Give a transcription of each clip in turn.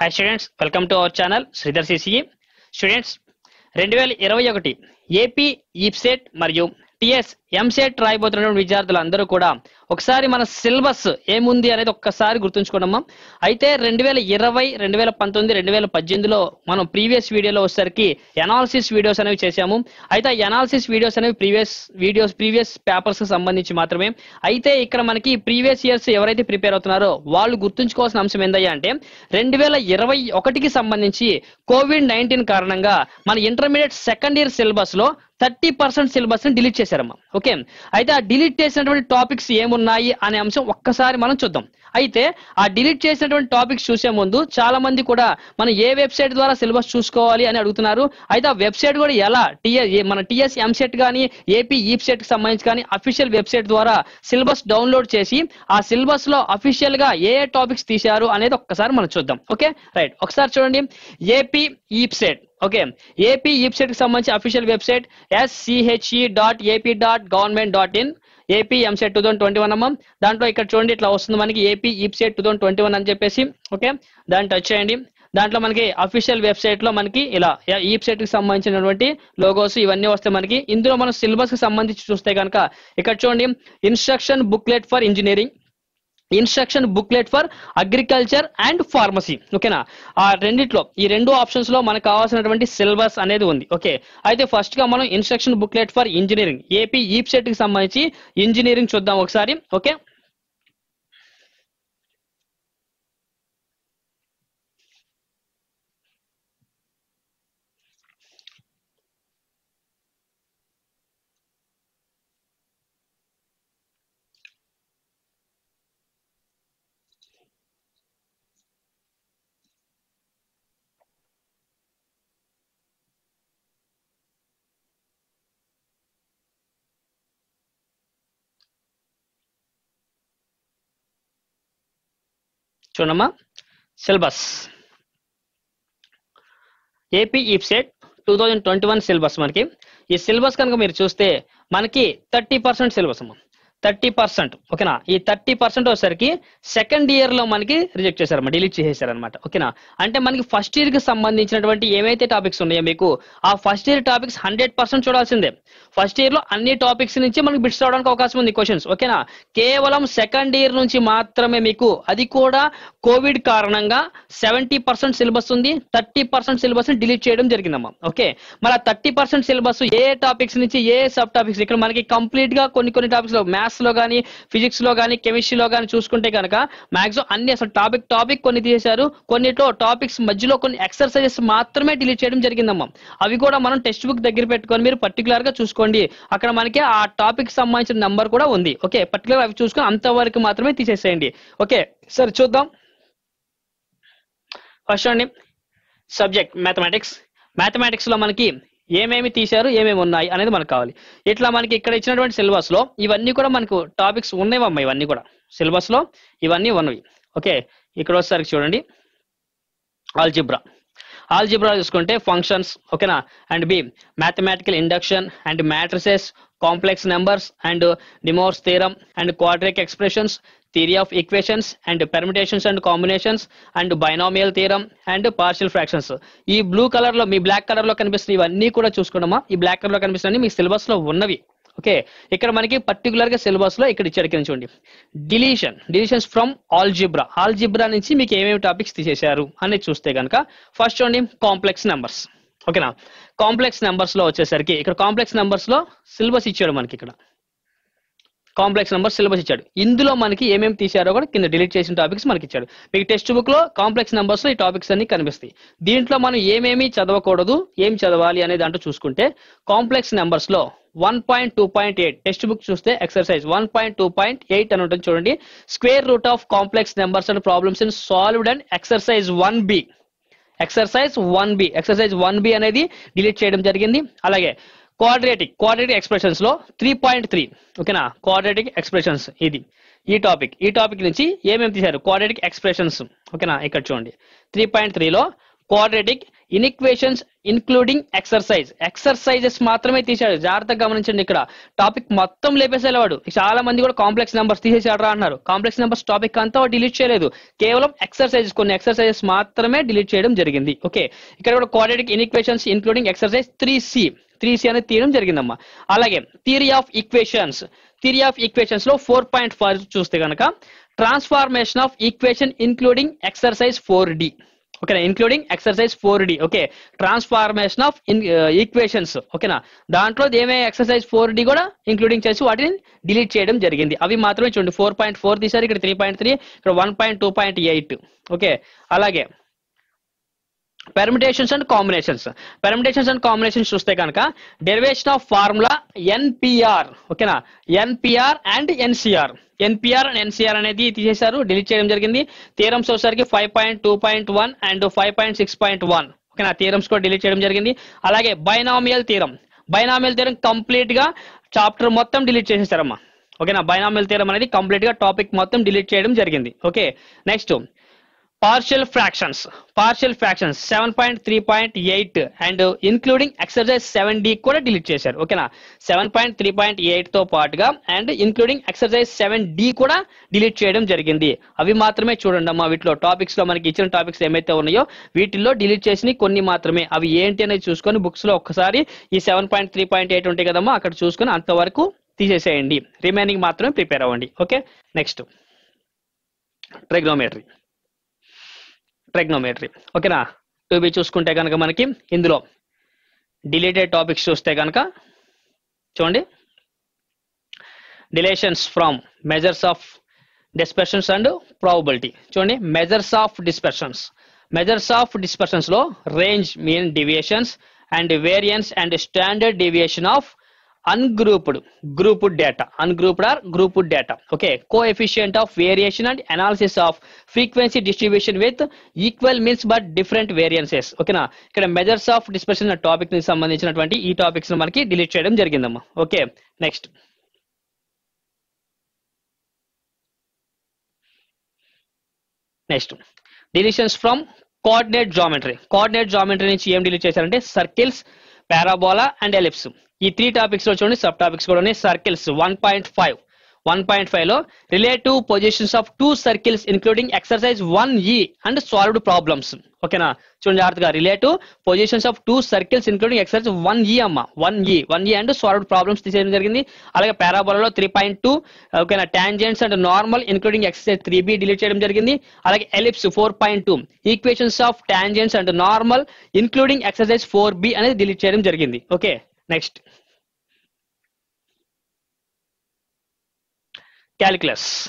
High students welcome to our channel Sridhar CCE students రెండు వేల ఇరవై ఒకటి ఏపీ ఈప్సెట్ మరియు టిఎస్ ఎంసెట్ రాయబోతున్నటువంటి విద్యార్థులందరూ కూడా ఒకసారి మన సిలబస్ ఏముంది అనేది ఒక్కసారి గుర్తుంచుకోండమ్మా అయితే రెండు వేల ఇరవై రెండు వేల పంతొమ్మిది రెండు వేల పద్దెనిమిదిలో మనం ప్రీవియస్ వీడియోలో వచ్చేసరికి ఎనాలిసిస్ వీడియోస్ అనేవి చేశాము అయితే ఎనాలిసిస్ వీడియోస్ అనేవి ప్రీవియస్ వీడియోస్ ప్రీవియస్ పేపర్స్ కి సంబంధించి మాత్రమే అయితే ఇక్కడ మనకి ప్రీవియస్ ఇయర్స్ ఎవరైతే ప్రిపేర్ అవుతున్నారో వాళ్ళు గుర్తుంచుకోవాల్సిన అంశం ఏందయ్యా అంటే రెండు వేల ఇరవై ఒకటికి సంబంధించి కోవిడ్ నైన్టీన్ కారణంగా మన ఇంటర్మీడియట్ సెకండ్ ఇయర్ సిలబస్ లో థర్టీ పర్సెంట్ సిలబస్ ని డిలీట్ చేశారమ్మా ఓకే అయితే ఆ డిలీట్ చేసినటువంటి టాపిక్స్ ఏమున్నాయి అనే అంశం ఒక్కసారి మనం చూద్దాం అయితే ఆ డిలీట్ చేసినటువంటి టాపిక్స్ చూసే ముందు చాలా మంది కూడా మనం ఏ వెబ్సైట్ ద్వారా సిలబస్ చూసుకోవాలి అని అడుగుతున్నారు అయితే ఆ వెబ్సైట్ కూడా ఎలా టిఎస్ మన టీఎస్ ఎంసెట్ కానీ ఏపీ ఈప్సెట్ కి సంబంధించి కానీ అఫీషియల్ వెబ్సైట్ ద్వారా సిలబస్ డౌన్లోడ్ చేసి ఆ సిలబస్ లో అఫీషియల్ గా ఏ ఏ టాపిక్స్ తీశారు అనేది ఒక్కసారి మనం చూద్దాం ఓకే రైట్ ఒకసారి చూడండి AP EAPCET okay AP website e e కి సంబంధించి official website SCHE dot AP dot government dot in AP EAMCET two thousand twenty one అమ్మ దాంట్లో ఇక్కడ చూడండి ఇట్లా వస్తుంది మనకి AP EAPCET two thousand twenty one అని చెప్పేసి ఓకే దాన్ని టచ్ చేయండి దాంట్లో మనకి అఫీషియల్ వెబ్సైట్ లో మనకి ఇలా ఈ e కి సంబంధించినటువంటి లోగోస్ ఇవన్నీ వస్తాయి మనకి ఇందులో మనం సిలబస్ కి సంబంధించి చూస్తే కనుక ఇక్కడ చూడండి instruction booklet for engineering instruction booklet for agriculture and pharmacy ఓకేనా ఆ రెండిట్లో ఈ రెండు ఆప్షన్స్ లో మనకు కావాల్సినటువంటి సిలబస్ అనేది ఉంది ఓకే అయితే ఫస్ట్ గా మనం instruction booklet for engineering AP EAPCET కి సంబంధించి ఇంజనీరింగ్ చూద్దాం ఒకసారి ఓకే చూడమ్మా syllabus AP EAPCET two thousand twenty one syllabus మనకి ఈ సిలబస్ కనుక మీరు చూస్తే మనకి థర్టీ పర్సెంట్ సిలబస్ అమ్మా థర్టీ పర్సెంట్ ఓకేనా ఈ థర్టీ పర్సెంట్ వచ్చేసరికి సెకండ్ ఇయర్ లో మనకి రిజెక్ట్ చేశారు డిలీట్ చేసేసారనమాట ఓకేనా అంటే మనకి ఫస్ట్ ఇయర్ కి సంబంధించినటువంటి ఏమైతే టాపిక్స్ ఉన్నాయో మీకు ఆ first year topics hundred percent చూడాల్సిందే ఫస్ట్ ఇయర్ లో అన్ని టాపిక్స్ నుంచి మనకి బిట్స్ రావడానికి అవకాశం ఉంది క్వశ్చన్స్ ఓకేనా కేవలం సెకండ్ ఇయర్ నుంచి మాత్రమే మీకు అది కూడా కోవిడ్ కారణంగా సెవెంటీ పర్సెంట్ సిలబస్ ఉంది థర్టీ పర్సెంట్ సిలబస్ డిలీట్ చేయడం జరిగిందమ్మా ఓకే మరి థర్టీ పర్సెంట్ సిలబస్ ఏ టాపిక్స్ నుంచి ఏ సబ్ టాపిక్స్ ఇక్కడ మనకి కంప్లీట్ గా కొన్ని కొన్ని టాపిక్స్ లో మ్యాథ్స్ మ్యాథ్స్ లో కానీ ఫిజిక్స్ లో కానీ కెమిస్ట్రీలో కానీ చూసుకుంటే కనుక మాక్సిమం అన్ని అసలు టాపిక్ టాపిక్ కొన్ని తీసేశారు కొన్నిట్లో టాపిక్స్ మధ్యలో కొన్ని ఎక్సర్సైజెస్ మాత్రమే డిలీట్ చేయడం జరిగిందమ్మా అవి కూడా మనం టెక్స్ట్ బుక్ దగ్గర పెట్టుకొని మీరు పర్టికులర్ గా చూసుకోండి అక్కడ మనకి ఆ టాపిక్ సంబంధించిన నెంబర్ కూడా ఉంది ఓకే పర్టికులర్ అవి చూసుకొని అంతవరకు మాత్రమే తీసేసేయండి ఓకే సరే చూద్దాం ఫస్ట్ అండి సబ్జెక్ట్ మ్యాథమెటిక్స్ మ్యాథమెటిక్స్ లో మనకి ఏమేమి తీశారు ఏమేమి ఉన్నాయి అనేది మనకు కావాలి ఇట్లా మనకి ఇక్కడ ఇచ్చినటువంటి సిలబస్ లో ఇవన్నీ కూడా మనకు టాపిక్స్ ఉన్నాయమ్మా ఇవన్నీ కూడా సిలబస్ లో ఇవన్నీ ఉన్నవి ఓకే ఇక్కడ వచ్చేసరికి చూడండి ఆల్జిబ్రా ఆల్జిబ్రా చూసుకుంటే ఫంక్షన్స్ ఓకేనా and B mathematical induction and matrices complex numbers and De Moivre's theorem and quadratic expressions theory of equations and permutations and combinations and binomial theorem and partial fractions ఈ blue colour లో మీ black colour లో కనిపిస్తున్న ఇవన్నీ కూడా చూసుకున్నామా ఈ black colour లో కనిపిస్తున్నాయి మీ సిలబస్ లో ఉన్నవి ఓకే ఇక్కడ మనకి పర్టికులర్ గా సిలబస్ లో ఇక్కడ ఇచ్చాడు చూడండి deletion deletions from algebra algebra నుంచి మీకు ఏమేమి టాపిక్స్ తీసేశారు అని చూస్తే కనుక ఫస్ట్ చూడండి కాంప్లెక్స్ నెంబర్స్ ఓకేనా కాంప్లెక్స్ నెంబర్స్ లో వచ్చేసరికి ఇక్కడ కాంప్లెక్స్ నెంబర్స్ లో సిలబస్ ఇచ్చాడు మనకి ఇక్కడ కాంప్లెక్స్ నెంబర్ సిలబస్ ఇచ్చాడు ఇందులో మనకి ఏమేమి తీశారో కూడా కింద డిలీట్ చేసిన టాపిక్స్ మనకి ఇచ్చాడు మీకు టెక్స్ట్ బుక్ లో కాంప్లెక్స్ నెంబర్స్ ఈ టాపిక్స్ అన్ని కనిపిస్తాయి దీంట్లో మనం ఏమేమి చదవకూడదు ఏం చదవాలి అనే దాంట్లో చూసుకుంటే కాంప్లెక్స్ నెంబర్స్ లో one point two point eight textbook చూస్తే exercise one point two point eight అని ఉంటుంది చూడండి square root of complex numbers and problems in solved and exercise one B exercise one B exercise one B అనేది delete చేయడం జరిగింది అలాగే quadratic quadratic expressions లో three point three ఓకేనా quadratic expressions ఇది ఈ టాపిక్ ఈ టాపిక్ నుంచి ఏమేమి తీశారు క్వాడ్రేటిక్ ఎక్స్ప్రెషన్స్ ఓకేనా ఇక్కడ చూడండి త్రీ పాయింట్ త్రీలో quadratic inequations including exercise exercises మాత్రమే తీశాడు జాగ్రత్తగా గమనించండి ఇక్కడ టాపిక్ మొత్తం లేపేసేలా వాడు చాలా మంది కూడా కాంప్లెక్స్ నెంబర్స్ రా అన్నారు కాంప్లెక్స్ నెంబర్స్ టాపిక్ అంతా డిలీట్ చేయలేదు కేవలం ఎక్సర్సైజెస్ కొన్ని ఎక్సర్సైజెస్ మాత్రమే డిలీట్ చేయడం జరిగింది ఓకే ఇక్కడ కూడా quadratic inequations including exercise three C three C అనేది తీయడం జరిగిందమ్మా అలాగే theory of equations theory of equations లో ఫోర్ పాయింట్ ఫైవ్ చూస్తే కనుక transformation of equation including exercise four D ఓకేనా including exercise four D okay transformation of equations ఓకేనా దాంట్లో ఏమే ఎక్సర్సైజ్ ఫోర్ డి కూడా ఇంక్లూడింగ్ చేసి వాటిని డిలీట్ చేయడం జరిగింది అవి మాత్రమే చూడండి ఫోర్ పాయింట్ ఫోర్ తీసారు ఇక్కడ త్రీ పాయింట్ త్రీ ఇక్కడ one point two point eight okay అలాగే permutations and combinations permutations and combinations చూస్తే కనుక డెరివేషన్ ఆఫ్ ఫార్ములా ఎన్పిఆర్ ఓకేనా nPr and nCr nPr and nCr అనేది తీసేశారు డిలీట్ చేయడం జరిగింది థీరమ్స్ వచ్చేసరికి five point two point one and five point six point one ఓకేనా థీరమ్స్ కూడా డిలీట్ చేయడం జరిగింది అలాగే binomial theorem binomial theorem complete గా చాప్టర్ మొత్తం డిలీట్ చేసేసారమ్మా ఓకేనా బైనామియల్ థీరం అనేది కంప్లీట్ గా టాపిక్ మొత్తం డిలీట్ చేయడం జరిగింది okay next partial fractions partial fractions seven point three point eight and including exercise seven D కూడా డిలీట్ చేశారు ఓకేనా seven point three point eight తో పాటుగా and including exercise seven D కూడా డిలీట్ చేయడం జరిగింది అవి మాత్రమే చూడండి అమ్మా వీటిలో టాపిక్స్ లో మనకి ఇచ్చిన టాపిక్స్ ఏమైతే ఉన్నాయో వీటిల్లో డిలీట్ చేసిన కొన్ని మాత్రమే అవి ఏంటి అనేది చూసుకొని బుక్స్ లో ఒక్కసారి ఈ seven point three point eight ఉంటాయి కదమ్మా అక్కడ చూసుకొని అంతవరకు తీసేసేయండి రిమైనింగ్ మాత్రమే ప్రిపేర్ అవ్వండి ఓకే నెక్స్ట్ ట్రిగ్నోమెట్రీ ట్రెగ్నోమెట్రీ ఓకేనా టూ బి చూసుకుంటే కనుక మనకి ఇందులో డిలేటెడ్ టాపిక్స్ చూస్తే కనుక చూడండి deletions from measures of dispersions and probability చూడండి measures of dispersions measures of లో range mean deviations and variance and standard deviation of ungrouped grouped data ungrouped or grouped data okay coefficient of variation and analysis of frequency distribution with equal means but different variances ఓకేనా ఇక్కడ measures of dispersion topic ని సంబంధించినటువంటి ఈ topics మనకి delete చేయడం జరిగిందమ్మా okay next next deletions from coordinate geometry coordinate geometry నుంచి ఏం డిలీట్ చేశారంటే సర్కిల్స్ పారాబోలా అండ్ ఎలిప్స్ ఈ త్రీ టాపిక్స్ లో చూడండి సబ్ టాపిక్స్ కూడా ఉన్నాయి circles one point five one point five లో relative positions of two circles including exercise one E and solved problems ఓకేనా చూడండి జాగ్రత్తగా relative positions of two circles including exercise one E అమ్మ one ఈ one E and solved problems తీసేయడం జరిగింది అలాగే పారాబోలలో త్రీ పాయింట్ టూ ఓకేనా tangents and normal including exercise three B delete చేయడం జరిగింది అలాగే ellipse four point two equations of tangents and normal including exercise four B అనేది డిలీట్ చేయడం జరిగింది okay Next, calculus.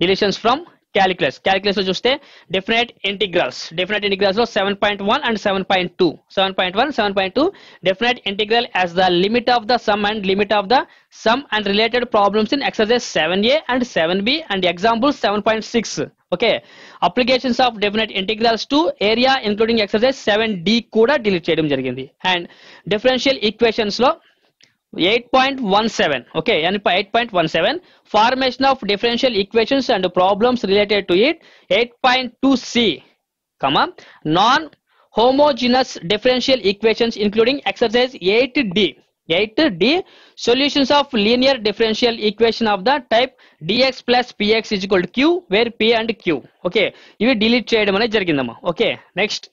Deletions from calculus. Calculus just the definite integrals. Definite integrals are 7.1 and 7.2. 7.1, 7.2 definite integral as the limit of the sum and limit of the sum and related problems in exercise 7a and 7b and example 7.6. Okay applications of definite integrals to area including exercise seven D కూడా delete చేయడం జరిగింది and differential equations లో eight point one seven okay eight point one seven formation of differential equations and problems related to it eight point two C comma non homogeneous differential equations including exercise eight D eight D solutions of linear differential equation of the type DX plus PX equal Q wear P and Q okay ఇవి delete చేయడం అనేది జరిగిందమ్మా okay next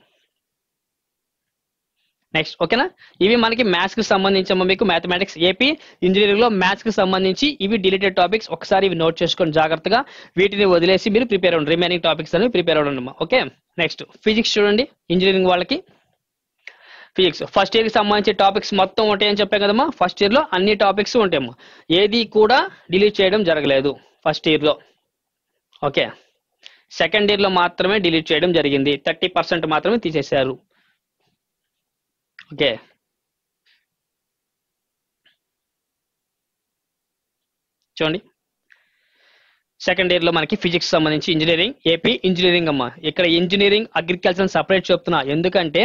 next ఓకేనా ఇవి మనకి maths కి సంబంధించి మీకు మ్యాథమెటిక్స్ ఏపీ ఇంజనీరింగ్ లో మ్యాథ్స్ కి సంబంధించి ఇవి డిలీటెడ్ టాపిక్స్ ఒకసారి ఇవి నోట్ చేసుకొని జాగ్రత్తగా వీటిని వదిలేసి మీరు ప్రిపేర్ అవ్వండి రిమైనింగ్ టాపిక్స్ అనేవి ప్రిపేర్ అవ్వండి ఓకే నెక్స్ట్ ఫిజిక్స్ చూడండి ఇంజనీరింగ్ వాళ్ళకి ఫిజిక్స్ ఫస్ట్ ఇయర్కి సంబంధించి టాపిక్స్ మొత్తం ఉంటాయని చెప్పాం కదమ్మా ఫస్ట్ ఇయర్లో అన్ని టాపిక్స్ ఉంటాయమ్మా ఏది కూడా డిలీట్ చేయడం జరగలేదు ఫస్ట్ ఇయర్లో ఓకే సెకండ్ ఇయర్లో మాత్రమే డిలీట్ చేయడం జరిగింది థర్టీ పర్సెంట్ మాత్రమే తీసేశారు ఓకే చూడండి సెకండ్ ఇయర్ లో మనకి ఫిజిక్స్ సంబంధించి ఇంజనీరింగ్ ఏపీ ఇంజనీరింగ్ అమ్మ ఇక్కడ ఇంజనీరింగ్ అగ్రికల్చర్ సపరేట్ చెప్తున్నా ఎందుకంటే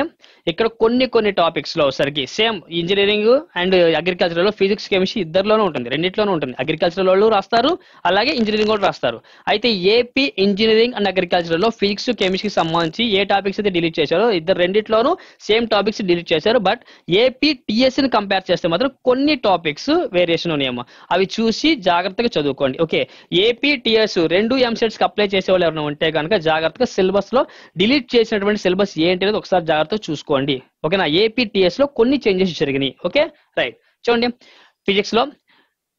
ఇక్కడ కొన్ని కొన్ని టాపిక్స్ లో సరికి సేమ్ ఇంజనీరింగ్ అండ్ అగ్రికల్చర్ లో ఫిజిక్స్ కెమిస్ట్రీ ఇద్దరులోనే ఉంటుంది రెండిట్లోనే ఉంటుంది అగ్రికల్చర్ వాళ్ళు రాస్తారు అలాగే ఇంజనీరింగ్ కూడా రాస్తారు అయితే ఏపీ ఇంజనీరింగ్ అండ్ అగ్రికల్చర్ లో ఫిజిక్స్ కెమిస్ట్రీకి సంబంధించి ఏ టాపిక్స్ అయితే డిలీట్ చేశారో ఇద్దరు రెండిట్లోనూ సేమ్ టాపిక్స్ డిలీట్ చేశారు బట్ ఏపీ ని కంపేర్ చేస్తే మాత్రం కొన్ని టాపిక్స్ వేరియేషన్ ఉన్నాయమ్మా అవి చూసి జాగ్రత్తగా చదువుకోండి ఓకే ఏపీ ఐటీఎస్ రెండు ఎంసెట్స్ కి అప్లై చేసే వాళ్ళు ఎవరైనా ఉంటే కనుక జాగ్రత్తగా సిలబస్ లో డిలీట్ చేసినటువంటి సిలబస్ ఏంటి అనేది ఒకసారి జాగ్రత్తగా చూసుకోండి ఓకేనా ఏపీటీఎస్ లో కొన్ని చేంజెస్ జరిగినాయి ఓకే రైట్ చూడండి ఫిజిక్స్ లో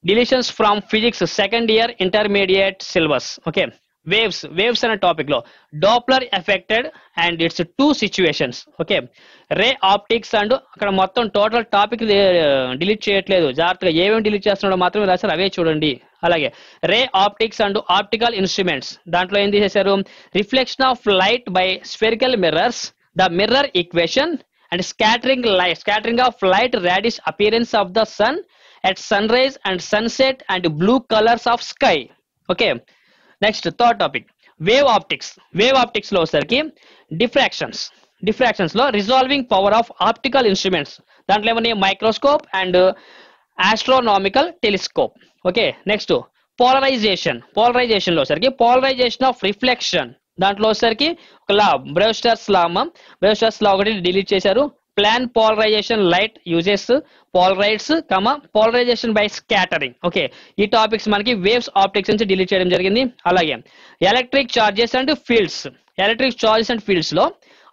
deletions from physics second year intermediate syllabus okay waves waves అనే టాపిక్ లో Doppler effected and its two situations okay ray optics and అక్కడ మొత్తం టోటల్ టాపిక్ డిలీట్ చేయట్లేదు జాగ్రత్తగా ఏమేమి డిలీట్ చేస్తున్నాడో మాత్రమే రాశారు అవే చూడండి అలాగే ray optics and optical instruments దాంట్లో ఏం తీసేశారు reflection of light by spherical mirrors the mirror equation and scattering light scattering of light reddish appearance of the sun at sunrise and sunset and blue colours of sky okay next third topic wave optics wave optics లో వచ్చేసరికి diffractions diffractions లో resolving power of optical instruments దాంట్లో ఏమని microscope and astronomical telescope okay next polarization polarisation లో వచ్చరికి polarisation of reflection దాంట్లో వచ్చేసరికి ఒక లా బ్రెవస్టర్స్ లా అమ్మ బ్రెవస్టర్స్ లా ఒకటి డిలీట్ చేశారు plane polarization light uses polarites comma polarization by scattering okay ఈ టాపిక్స్ మనకి వేవ్స్ ఆప్టిక్స్ నుంచి డిలీట్ చేయడం జరిగింది అలాగే electric charges and fields electric charges and fields లో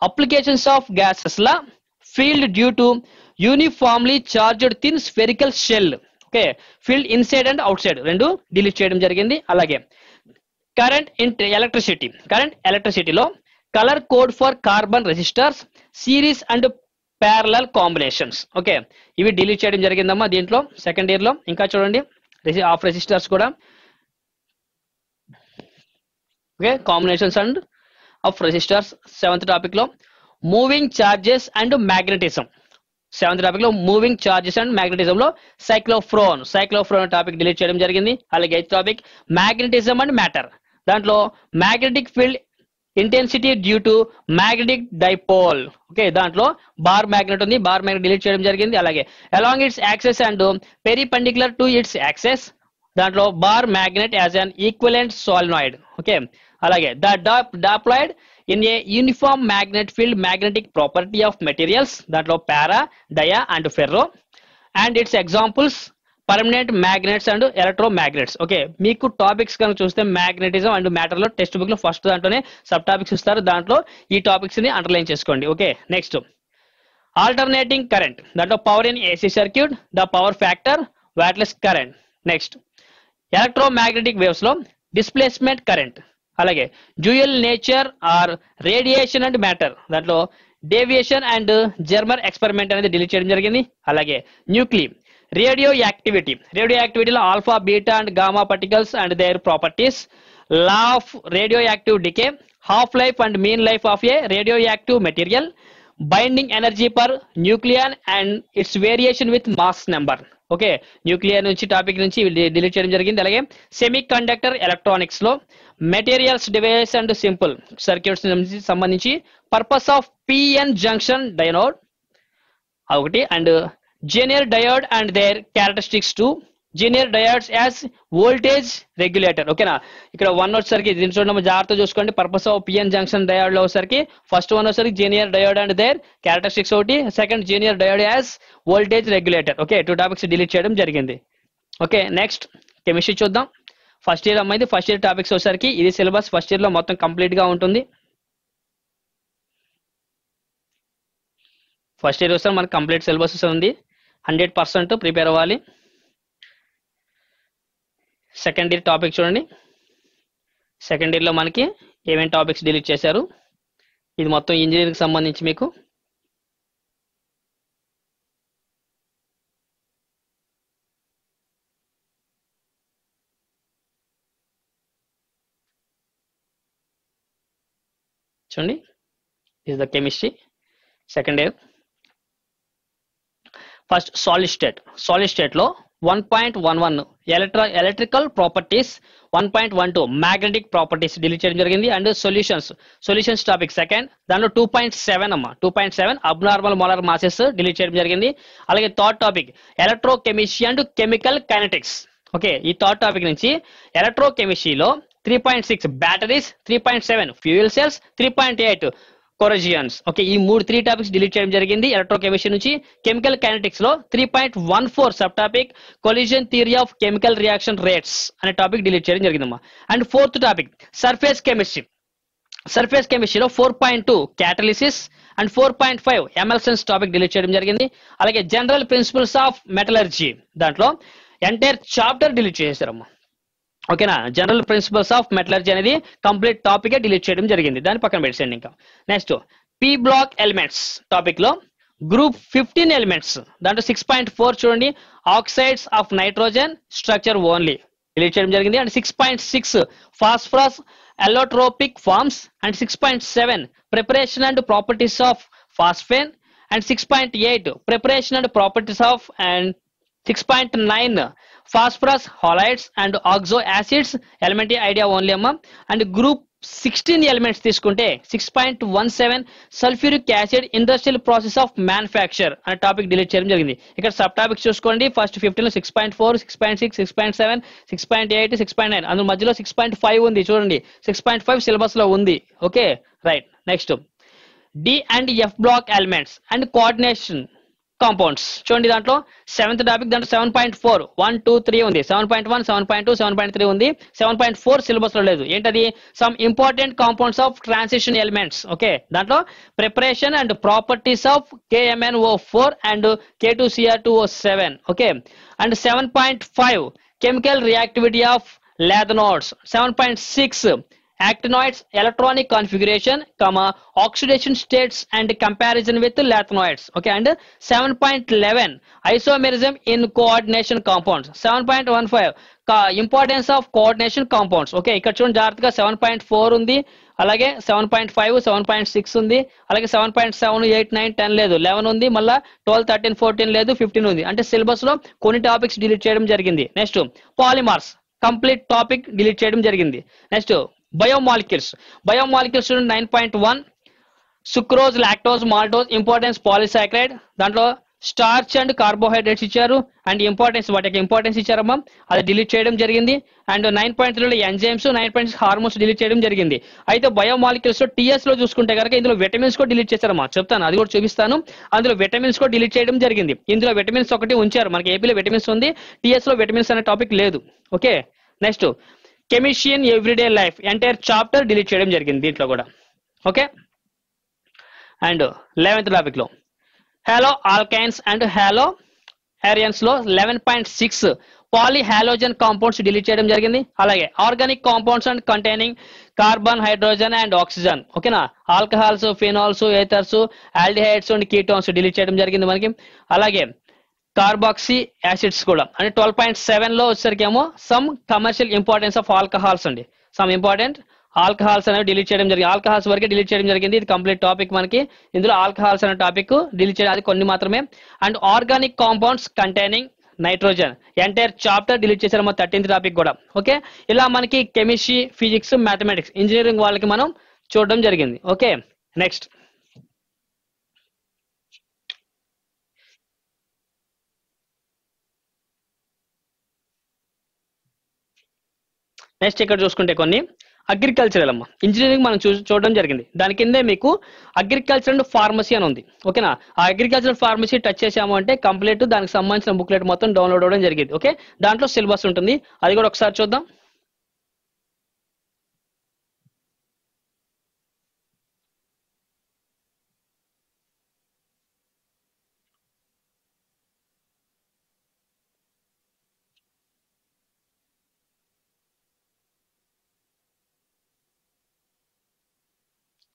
applications of Gauss's law field due to uniformly charged thin spherical shell okay field inside and outside రెండు delete చేయడం జరిగింది అలాగే కరెంట్ ఇన్ ఎలక్ట్రిసిటీ కరెంట్ ఎలక్ట్రిసిటీలో colour code for carbon resistors series and parallel combinations okay ఇవి delete చేయడం జరిగిందమ్మా దీంట్లో second ఇయర్లో ఇంకా చూడండి ఆఫ్ రెసిస్టర్స్ కూడా okay combinations and of resistors seventh టాపిక్లో moving charges and magnetism seventh టాపిక్లో మూవింగ్ చార్జెస్ అండ్ మ్యాగ్నెటిజంలో సైక్లోఫ్రోన్ సైక్లోఫ్రోన్ టాపిక్ డిలీట్ చేయడం జరిగింది అలాగే eighth topic magnetism and matter దాంట్లో magnetic field intensity due to magnetic dipole okay దాంట్లో bar magnet ఉంది bar magnet delete చేయడం జరిగింది అలాగే అలాంగ్ ఇట్స్ యాక్సెస్ అండ్ పెరీ టు ఇట్స్ యాక్సెస్ దాంట్లో bar magnet as an equivalent solenoid okay అలాగే the dipole in a uniform magnet field magnetic property of materials దాంట్లో para dia and ferro and its examples permanent magnets and electromagnets okay మీకు topics కనుక చూస్తే magnetism and matter లో textbook లో first దాంట్లోనే subtopics ఇస్తారు దాంట్లో ఈ టాపిక్స్ ని అండర్లైన్ చేసుకోండి ఓకే నెక్స్ట్ ఆల్టర్నేటింగ్ కరెంట్ దాంట్లో power in AC circuit the power factor wattless current next electro electromagnetic waves లో డిస్ప్లేస్మెంట్ కరెంట్ అలాగే dual nature or radiation and matter దాంట్లో డేవియేషన్ అండ్ జర్మర్ ఎక్స్పెరిమెంట్ అనేది delete చేయడం జరిగింది అలాగే nuclei radioactivity రేడియో యాక్టివిటీలో alpha beta and gamma particles and their properties law of radioactive decay half life and mean life of a radioactive material binding energy per nucleon and its variation with mass number okay nuclear నుంచి topic నుంచి delete చేయడం జరిగింది అలాగే semi semiconductor electronics లో materials devices and simple circuits సంబంధించి purpose of PN junction డైనోడ్ ఒకటి and Zener diode and their characteristics to Janier diodes as voltage regulator ఓకేనా ఇక్కడ వన్ వచ్చేసరికి దీని చూడడం జాగ్రత్త చూసుకోండి purpose of PN junction diode లో వచ్చేసరికి ఫస్ట్ వన్ వచ్చేసరికి Zener diode and their characteristics ఒకటి second Zener diode as voltage regulator okay two topics delete చేయడం జరిగింది ఓకే నెక్స్ట్ కెమిస్ట్రీ చూద్దాం ఫస్ట్ ఇయర్ అమ్మాయి ఫస్ట్ ఇయర్ టాపిక్స్ వచ్చేసరికి ఇది సిలబస్ ఫస్ట్ ఇయర్ లో మొత్తం కంప్లీట్ గా ఉంటుంది ఫస్ట్ ఇయర్ వస్తే మనకు కంప్లీట్ సిలబస్ వస్తుంది హండ్రెడ్ పర్సెంట్ ప్రిపేర్ అవ్వాలి సెకండ్ ఇయర్ టాపిక్ చూడండి సెకండ్ ఇయర్లో మనకి ఏమేమి టాపిక్స్ డిలీట్ చేశారు ఇది మొత్తం ఇంజనీరింగ్కి సంబంధించి మీకు చూడండి is the chemistry second year first solid state solid లో one point one one electro electrical properties one point one two magnetic properties delete చేయడం జరిగింది and solutions solutions topic second దాంట్లో టూ పాయింట్ సెవెన్ అమ్మ two point seven abnormal molar masses delete చేయడం జరిగింది అలాగే third topic electrochemistry and chemical kinetics okay ఈ third topic నుంచి ఎలక్ట్రోకెమిస్ట్రీలో three point six batteries three point seven fuel cells three point eight corrosions okay ఈ మూడు three topics delete చేయడం జరిగింది ఎలక్ట్రోకెమిస్ట్రీ నుంచి కెమికల్ కైనటిక్స్ లో three point one four subtopic collision theory of chemical reaction rates అనే topic delete చేయడం జరిగిందమ్మా and fourth topic surface chemistry surface కెమిస్ట్రీలో four point two catalysis and four point five emulsions topic delete చేయడం జరిగింది అలాగే general principles of metallurgy దాంట్లో entire chapter delete చేశారమ్మా ఓకేనా జనరల్ ప్రిన్సిపల్స్ ఆఫ్ మెటలర్జీ అనేది కంప్లీట్ టాపిక్ డిలీట్ చేయడం జరిగింది దాని పక్కన పెట్టేయండి ఇంకా next P block elements topic లో గ్రూప్ ఫిఫ్టీన్ ఎలిమెంట్స్ దాంట్లో సిక్స్ పాయింట్ ఫోర్ చూడండి oxides of nitrogen structure only delete చేయడం జరిగింది and six point six phosphorus allotropic forms and six point seven preparation and properties of phosphine and six point eight preparation and properties of and six point nine phosphorus halides and oxo acids elementary idea only అమ్మ and group sixteen elements తీసుకుంటే six point one seven sulphuric acid industrial process of manufacture అనే topic delete చేయడం జరిగింది ఇక్కడ subtopics చూసుకోండి first fifteen six point four six point six six point seven six point eight six point nine అందులో మధ్యలో six point five ఉంది చూడండి six point five syllabus లో ఉంది okay right next D and F block elements and coordination compounds చూడండి దాంట్లో seventh topic దాంట్లో seven point four one two three ఉంది seven point one seven point two seven point three ఉంది seven point four syllabus లో లేదు ఏంటది some important compounds of transition elements okay దాంట్లో preparation and properties of KMN O four and K two CR two O seven okay and seven point five chemical reactivity of lanthanoids seven point six actinoids electronic configuration comma oxidation states and comparison with lanthanoids okay and seven point eleven isomerism in coordination compounds seven point one five importance of coordination compounds okay ఇక్కడ చూడండి జాగ్రత్తగా seven point four ఉంది అలాగే seven point five seven point six ఉంది అలాగే seven point seven eight nine ten లేదు eleven ఉంది మళ్ళీ ట్వెల్వ్ థర్టీన్ ఫోర్టీన్ లేదు ఫిఫ్టీన్ ఉంది అంటే సిలబస్ లో కొన్ని టాపిక్స్ డిలీట్ చేయడం జరిగింది next polymers complete topic delete చేయడం జరిగింది next biomolecules nine point one sucrose lactose maltose importance polysaccharide దాంట్లో స్టార్చ్ అండ్ కార్బోహైడ్రేట్స్ ఇచ్చారు అండ్ ఇంపార్టెన్స్ వాటికి ఇంపార్టెన్స్ ఇచ్చారమ్మా అది డిలీట్ చేయడం జరిగింది అండ్ నైన్ పాయింట్ త్రీలో enzymes nine point six hormones delete చేయడం జరిగింది అయితే బయోమాలిక్యూల్స్ లో టీఎస్ లో చూసుకుంటే కనుక ఇందులో విటమిన్స్ కూడా డిలీట్ చేశారమ్మా చెప్తాను అది కూడా చూపిస్తాను అందులో విటమిన్స్ కూడా డిలీట్ చేయడం జరిగింది ఇందులో విటమిన్స్ ఒకటి ఉంచారు మనకి ఏపీలో విటమిన్స్ ఉంది టీఎస్ లో విటమిన్స్ అనే టాపిక్ లేదు okay next chemistry in everyday life entire chapter delete చేయడం జరిగింది దీంట్లో కూడా ఓకే అండ్ లెవెన్త్ లో haloalkanes and haloarenes లో eleven point six poly compounds delete చేయడం జరిగింది అలాగే organic compounds and containing carbon hydrogen and oxygen ఓకేనా alcohols phenols ethers aldehydes and ketones delete చేయడం జరిగింది మనకి అలాగే కార్బాక్సీ యాసిడ్స్ కూడా అంటే ట్వెల్వ్ పాయింట్ సెవెన్లో వచ్చేసరికేమో some commercial importance of alcohols అండి సమ్ ఇంపార్టెంట్ ఆల్కహాల్స్ అనేవి డిలీట్ చేయడం జరిగింది ఆల్కహాల్స్ వరకే డిలీట్ చేయడం జరిగింది ఇది కంప్లీట్ టాపిక్ మనకి ఇందులో ఆల్కహాల్స్ అనే టాపిక్ డిలీట్ చేయడం అది కొన్ని మాత్రమే and organic compounds containing nitrogen entire chapter delete చేశారు మా థర్టీన్త్ టాపిక్ కూడా ఓకే ఇలా మనకి కెమిస్ట్రీ ఫిజిక్స్ మ్యాథమెటిక్స్ ఇంజనీరింగ్ వాళ్ళకి మనం చూడడం జరిగింది ఓకే నెక్స్ట్ నెక్స్ట్ ఇక్కడ చూసుకుంటే కొన్ని అగ్రికల్చరల్ అమ్మ ఇంజనీరింగ్ మనం చూ చూడడం జరిగింది దాని కిందే మీకు అగ్రికల్చర్ అండ్ ఫార్మసీ అని ఉంది ఓకేనా ఆ అగ్రికల్చర్ ఫార్మసీ టచ్ చేసాము అంటే కంప్లీట్ దానికి సంబంధించిన బుక్లెట్ మొత్తం డౌన్లోడ్ అవ్వడం జరిగింది ఓకే దాంట్లో సిలబస్ ఉంటుంది అది కూడా ఒకసారి చూద్దాం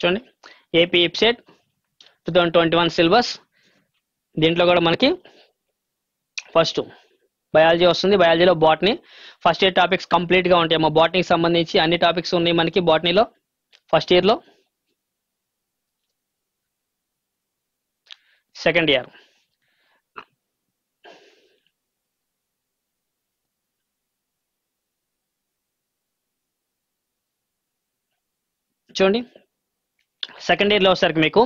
చూడండి AP EAPCET two thousand twenty one syllabus దీంట్లో కూడా మనకి ఫస్ట్ బయాలజీ వస్తుంది బయాలజీలో బాటనీ ఫస్ట్ ఇయర్ టాపిక్స్ కంప్లీట్గా ఉంటాయి మా బాటనీకి సంబంధించి అన్ని టాపిక్స్ ఉన్నాయి మనకి బాటనీలో ఫస్ట్ ఇయర్లో సెకండ్ ఇయర్ చూడండి సెకండ్ ఇయర్లో వచ్చేసరికి మీకు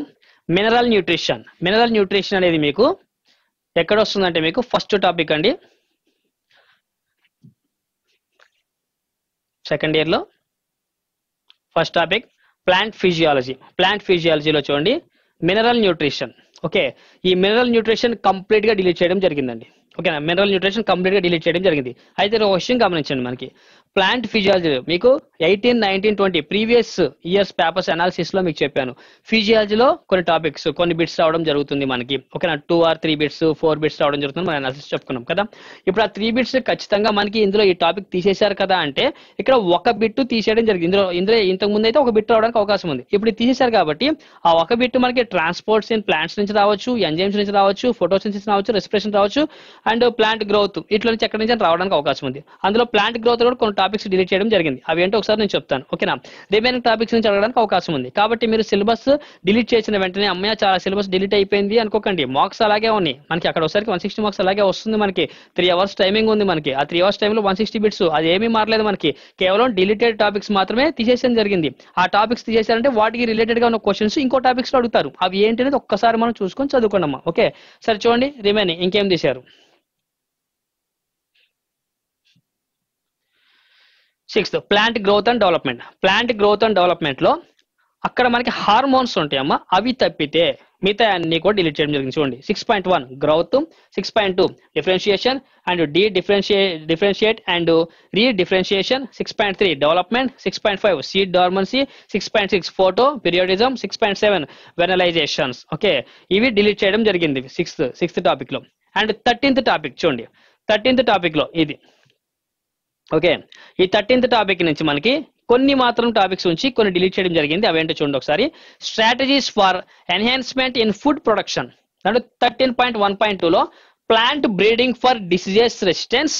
మినరల్ న్యూట్రిషన్ మినరల్ న్యూట్రిషన్ అనేది మీకు ఎక్కడ వస్తుందంటే మీకు ఫస్ట్ టాపిక్ అండి సెకండ్ ఇయర్లో first topic plant physiology plant ఫిజియాలజీలో చూడండి మినరల్ న్యూట్రిషన్ ఓకే ఈ మినరల్ న్యూట్రిషన్ కంప్లీట్గా డిలీట్ చేయడం జరిగిందండి ఓకేనా మినరల్ న్యూట్రిషన్ కంప్లీట్గా డిలీట్ చేయడం జరిగింది అయితే ఒక విషయం గమనించండి మనకి ప్లాంట్ ఫిజియాలజీ మీకు eighteen nineteen twenty previous years papers analysis లో మీకు చెప్పాను ఫిజియాలజీలో కొన్ని టాపిక్స్ కొన్ని బిట్స్ రావడం జరుగుతుంది మనకి ఓకేనా two or three bits four bits రావడం జరుగుతుంది మనం అనాలిసిస్ చెప్పుకున్నాం కదా ఇప్పుడు ఆ త్రీ బిట్స్ ఖచ్చితంగా మనకి ఇందులో ఈ టాపిక్ తీసేశారు కదా అంటే ఇక్కడ ఒక బిట్ తీసేయడం జరిగింది ఇందులో ఇందులో ఇంతకు ముందు అయితే ఒక బిట్ రావడానికి అవకాశం ఉంది ఇప్పుడు తీసేశారు కాబట్టి ఆ ఒక బిట్ మనకి ట్రాన్స్పోర్ట్స్ ఇన్ ప్లాంట్స్ నుంచి రావచ్చు ఎంజైమ్స్ నుంచి రావచ్చు ఫోటోసిన్సిస్ రావచ్చు రెస్పిరేషన్ రావచ్చు అండ్ ప్లాంట్ గ్రోత్ ఇట్లా నుంచి ఎక్కడి నుంచి రావడానికి అవకాశం ఉంది అందులో ప్లాంట్ గ్రోత్ కూడా కొన్ని టాపిక్స్ డిలీట్ చేయడం జరిగింది అవి ఏంటో ఒకసారి నేను చెప్తాను ఓకేనా రిమైనింగ్ టాపిక్స్ నుంచి అడగడానికి అవకాశం ఉంది కాబట్టి మీరు సిలబస్ డిలీట్ చేసిన వెంటనే అమ్మయ్య చాలా సిలబస్ డిలీట్ అయిపోయింది అనుకోకండి మార్క్స్ అలాగే ఉన్నాయి మనకి అక్కడ ఒకసారికి వన్ సిక్స్టీ మార్క్స్ అలాగే వస్తుంది మనకి త్రీ అవర్స్ టైమింగ్ ఉంది మనకి ఆ త్రీ అవర్స్ టైంలో వన్ సిక్స్టీ బిట్స్ అది ఏమీ మారలేదు మనకి కేవలం డిలీటెడ్ టాపిక్స్ మాత్రమే తీసేయడం జరిగింది ఆ టాపిక్స్ తీసేసారంటే వాటికి రిలేటెడ్ గా ఉన్న క్వశ్చన్స్ ఇంకో టాపిక్స్ లో అడుగుతారు అవి ఏంటి ఒక్కసారి మనం చూసుకొని చదువుకున్నామా ఓకే సరే చూడండి రిమైనింగ్ ఇంకేం తీశారు sixth plant growth and development plant growth and డెవలప్మెంట్లో అక్కడ మనకి హార్మోన్స్ ఉంటాయమ్మా అవి తప్పితే మిగతా అన్ని కూడా డిలీట్ చేయడం జరిగింది చూడండి six point one growth six point two differentiation and de differentia differentiate and redifferentiation six point three development six point five seed dormancy six point six photoperiodism six point seven vernalisations okay ఇవి delete చేయడం జరిగింది sixth sixth టాపిక్లో and thirteenth topic చూడండి thirteenth టాపిక్లో ఇది okay ఈ thirteenth topic నుంచి మనకి కొన్ని మాత్రం టాపిక్స్ ఉంచి కొన్ని డిలీట్ చేయడం జరిగింది అవేంటో చూడండి ఒకసారి strategies for enhancement in food production అంటే థర్టీన్ పాయింట్ వన్ పాయింట్ టూలో plant breeding for diseases resistance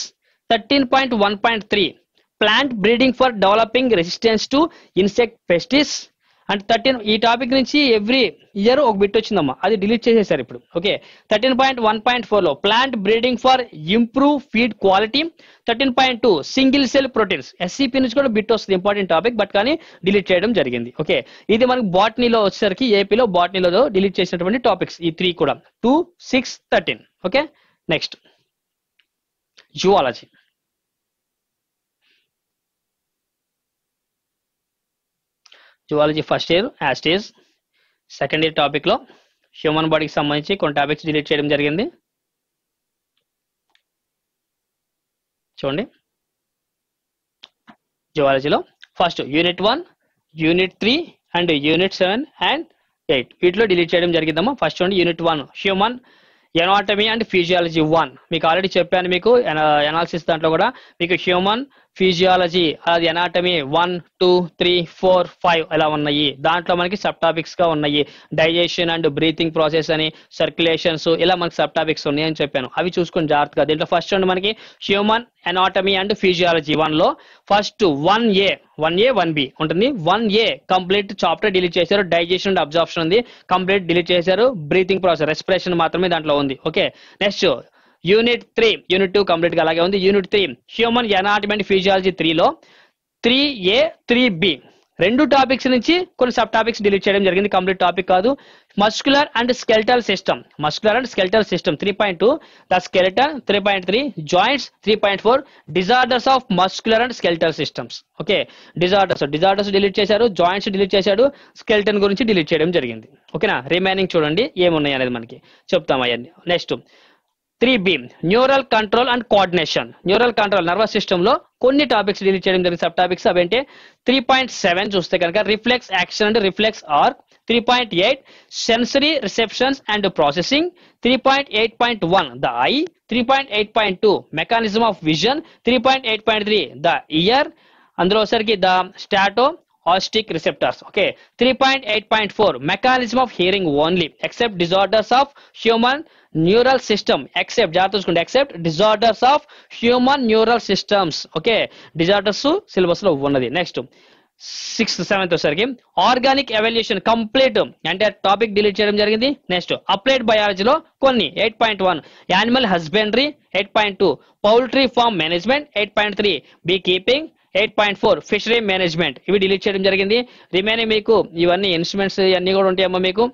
thirteen point one point three plant breeding for developing resistance to insect pests అంటే థర్టీన్ ఈ టాపిక్ నుంచి ఎవ్రీ ఇయర్ ఒక bit వచ్చిందమ్మా అది delete చేసేసారు ఇప్పుడు okay thirteen point one point ఫోర్లో plant breeding for improve feed quality thirteen point two single cell proteins SCP నుంచి కూడా బిట్ వస్తుంది ఇంపార్టెంట్ టాపిక్ బట్ కానీ డిలీట్ చేయడం జరిగింది ఓకే ఇది మనకి బాటనీలో వచ్చేసరికి ఏపీలో బాటనీలో డిలీట్ చేసినటువంటి టాపిక్స్ ఈ త్రీ కూడా two six thirteen okay next zoology zoology first year last year second year టాపిక్లో హ్యూమన్ బాడీకి సంబంధించి కొన్ని టాపిక్స్ డిలీట్ చేయడం జరిగింది చూడండి జువాలజీలో first unit one unit three and unit seven and eight వీటిలో డిలీట్ చేయడం జరిగిందమ్మా ఫస్ట్ చూడండి unit one human anatomy and physiology one మీకు ఆల్రెడీ చెప్పాను మీకు ఎనాలిసిస్ దాంట్లో కూడా మీకు హ్యూమన్ ఫిజియాలజీ అది anatomy one two three four five ఇలా ఉన్నాయి దాంట్లో మనకి సబ్ టాపిక్స్ గా ఉన్నాయి డైజెషన్ అండ్ బ్రీతింగ్ ప్రాసెస్ అని సర్క్యులేషన్స్ ఇలా మనకి సబ్ టాపిక్స్ ఉన్నాయి అని చెప్పాను అవి చూసుకుని జాగ్రత్తగా దీంట్లో ఫస్ట్ ఉండి మనకి human anatomy and physiology one లో first one A one A one B ఉంటుంది one A complete chapter delete చేశారు డైజెషన్ అండ్ అబ్జర్ప్షన్ ఉంది కంప్లీట్ డిలీట్ చేశారు బ్రీతింగ్ ప్రాసెస్ రెస్పిరేషన్ మాత్రమే దాంట్లో ఉంది okay next unit three unit two complete గా అలాగే ఉంది unit three human and physiology త్రీలో త్రీ ఏ త్రీ బి రెండు టాపిక్స్ నుంచి కొన్ని సబ్ టాపిక్స్ డిలీట్ చేయడం జరిగింది కంప్లీట్ టాపిక్ కాదు muscular and skeletal system muscular and skeletal system three point two the skeleton three point three joints three point four disorders of muscular and skeletal systems okay disorders disorders delete చేశారు joints delete చేశాడు skeleton గురించి delete చేయడం జరిగింది ఓకేనా remaining చూడండి ఏమున్నాయి అనేది మనకి చెప్తాం అవన్నీ next three B neural control and coordination neural control nervous system లో కొన్ని టాపిక్స్ డీల్ చేయడం జరిగింది సబ్ టాపిక్స్ అవేంటే త్రీ పాయింట్ సెవెన్ చూస్తే కనుక reflex action and reflex arc three point eight sensory receptions and processing three point eight point one the eye three point eight point two mechanism of vision three point eight point three the ear అందులో సరికి the statoreceptors okay three point eight point four mechanism of hearing only except disorders of human neural system except జాగ్రత్త చూసుకోండి except disorders of human neural systems okay disorders syllabus లో ఉన్నది next sixth seventh వచ్చేసరికి organic evolution complete అంటే topic delete చేయడం జరిగింది next applied బయాలజీలో కొన్ని eight point one animal husbandry eight point two poultry farm management eight point three bee keeping eight point four fishery management ఇవి delete చేయడం జరిగింది remaining మీకు ఇవన్నీ ఇన్స్ట్రుమెంట్స్ ఇవన్నీ కూడా ఉంటాయమ్మా మీకు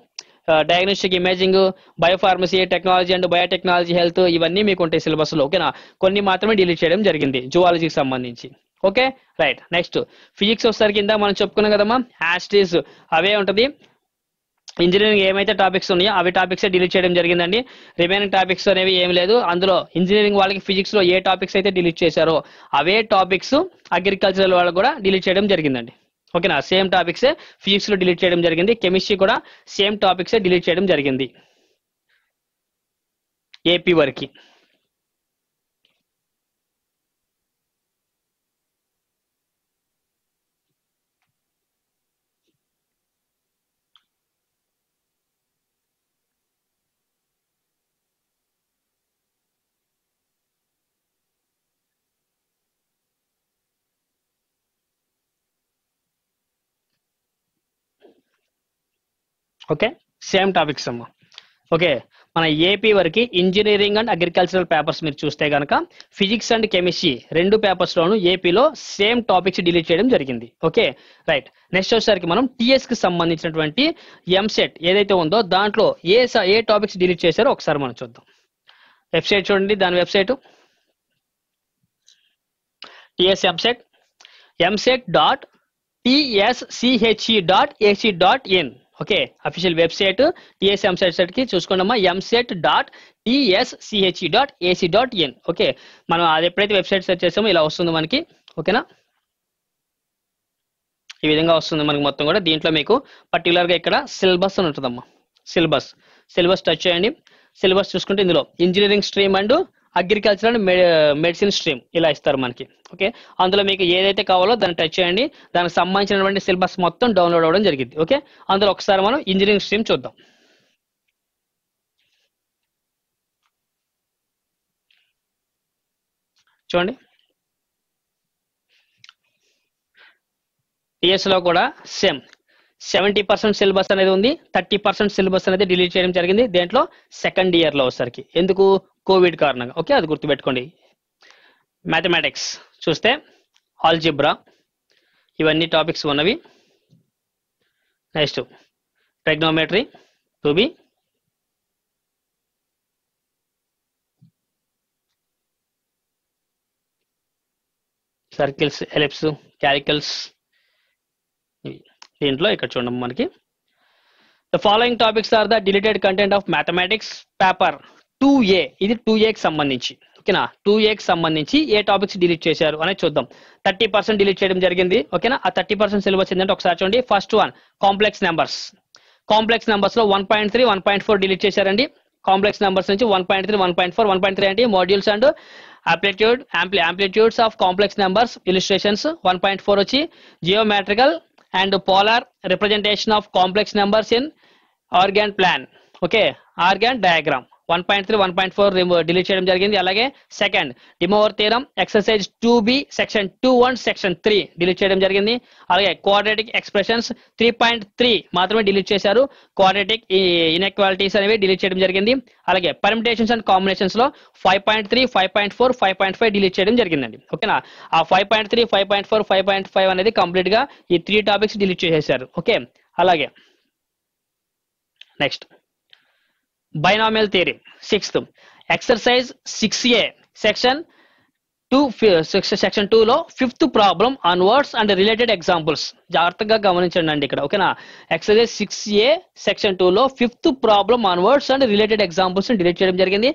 diagnostic imaging biopharmacy technology and biotechnology health ఇవన్నీ మీకు ఉంటాయి సిలబస్లో ఓకేనా కొన్ని మాత్రమే డిలీట్ చేయడం జరిగింది జువాలజీకి సంబంధించి ఓకే రైట్ నెక్స్ట్ ఫిజిక్స్ వస్తారు కింద మనం చెప్పుకున్నాం కదమ్మా యాస్టీస్ అవే ఉంటుంది ఇంజనీరింగ్ ఏమైతే టాపిక్స్ ఉన్నాయో అవి టాపిక్స్ డిలీట్ చేయడం జరిగిందండి రిమైనింగ్ టాపిక్స్ అనేవి ఏం లేదు అందులో ఇంజనీరింగ్ వాళ్ళకి ఫిజిక్స్ లో ఏ టాపిక్స్ అయితే డిలీట్ చేశారో అవే టాపిక్స్ అగ్రికల్చరల్ వాళ్ళు కూడా డిలీట్ చేయడం జరిగిందండి ఓకేనా సేమ్ టాపిక్స్ ఫిజిక్స్ లో డిలీట్ చేయడం జరిగింది కెమిస్ట్రీ కూడా సేమ్ టాపిక్సే డిలీట్ చేయడం జరిగింది ఏపీ వరకు ఓకే సేమ్ టాపిక్స్ అమ్మా ఓకే మన ఏపీ వరకు ఇంజనీరింగ్ అండ్ అగ్రికల్చరల్ పేపర్స్ మీరు చూస్తే కనుక ఫిజిక్స్ అండ్ కెమిస్ట్రీ రెండు లోను ఏపీలో సేమ్ టాపిక్స్ డిలీట్ చేయడం జరిగింది ఓకే రైట్ నెక్స్ట్ వచ్చేసరికి మనం కి సంబంధించినటువంటి ఎంసెట్ ఏదైతే ఉందో దాంట్లో ఏ ఏ టాపిక్స్ డిలీట్ చేశారో ఒకసారి మనం చూద్దాం వెబ్సైట్ చూడండి దాని website TS EAMCET EAMCET dot TSCHE dot AC dot in okay official website TS EAMCET కి చూసుకోండి అమ్మా EAMCET dot TSCHE dot AC dot in okay మనం అది ఎప్పుడైతే వెబ్సైట్ సెర్చ్ చేసామో ఇలా వస్తుంది మనకి ఓకేనా ఈ విధంగా వస్తుంది మనకి మొత్తం కూడా దీంట్లో మీకు గా ఇక్కడ సిలబస్ అని ఉంటుందమ్మా సిలబస్ సిలబస్ టచ్ చేయండి సిలబస్ చూసుకుంటే ఇందులో engineering stream and agriculture and medicine stream ఇలా ఇస్తారు మనకి ఓకే అందులో మీకు ఏదైతే కావాలో దాన్ని టచ్ చేయండి దానికి సంబంధించినటువంటి సిలబస్ మొత్తం డౌన్లోడ్ అవ్వడం జరిగింది ఓకే అందులో ఒకసారి మనం ఇంజనీరింగ్ స్ట్రీమ్ చూద్దాం చూడండి పిఎస్లో కూడా సేమ్ సెవెంటీ పర్సెంట్ సిలబస్ అనేది ఉంది థర్టీ పర్సెంట్ సిలబస్ అనేది డిలీట్ చేయడం జరిగింది దేంట్లో సెకండ్ ఇయర్లో ఒకసారికి ఎందుకు కోవిడ్ కారణంగా ఓకే అది గుర్తుపెట్టుకోండి మ్యాథమెటిక్స్ చూస్తే ఆల్జిబ్రా ఇవన్నీ టాపిక్స్ ఉన్నవి next trigonometry two B circles ellipse క్యారికల్స్ దీంట్లో ఇక్కడ చూడండి మనకి the following topics are the deleted content of mathematics paper two A ఇది టూ కి సంబంధించి ఓకేనా టూ కి సంబంధించి ఏ టాపిక్స్ డిలీట్ చేశారు అనేది చూద్దాం థర్టీ పర్సెంట్ డిలీట్ చేయడం జరిగింది ఓకేనా ఆ థర్టీ పర్సెంట్ సిలబస్ ఏంటంటే ఒకసారి చూడండి first one complex numbers complex numbers లో one point three one point four delete చేశారండి కాంప్లెక్స్ నెంబర్స్ నుంచి one point three one point four one point three అండి modules and amplitude ampli amplitudes of complex numbers illustrations one point four వచ్చి geometrical and polar representation of complex numbers in Argand plane okay Argand diagram one point three one point four delete చేయడం జరిగింది అలాగే second డిమోవర్ తీరం exercise two B section two one section three delete చేయడం జరిగింది అలాగే quadratic expressions three point three మాత్రమే delete చేశారు quadratic inequalities అనేవి డిలీట్ చేయడం జరిగింది అలాగే పర్మిటేషన్స్ అండ్ కాంబినేషన్స్ లో five point three five point four five point five delete చేయడం జరిగిందండి ఓకేనా ఆ five point three five point four five point five అనేది కంప్లీట్ గా ఈ త్రీ టాపిక్స్ డిలీట్ చేసేసారు ఓకే అలాగే next binomial theory sixth exercise six A section two section టూలో fifth problem on words and related examples జాగ్రత్తగా గమనించండి అండి ఇక్కడ ఓకేనా ఎక్సర్సైజ్ సిక్స్ ఏ సెక్షన్ టూలో fifth problem on words and related examples delete చేయడం జరిగింది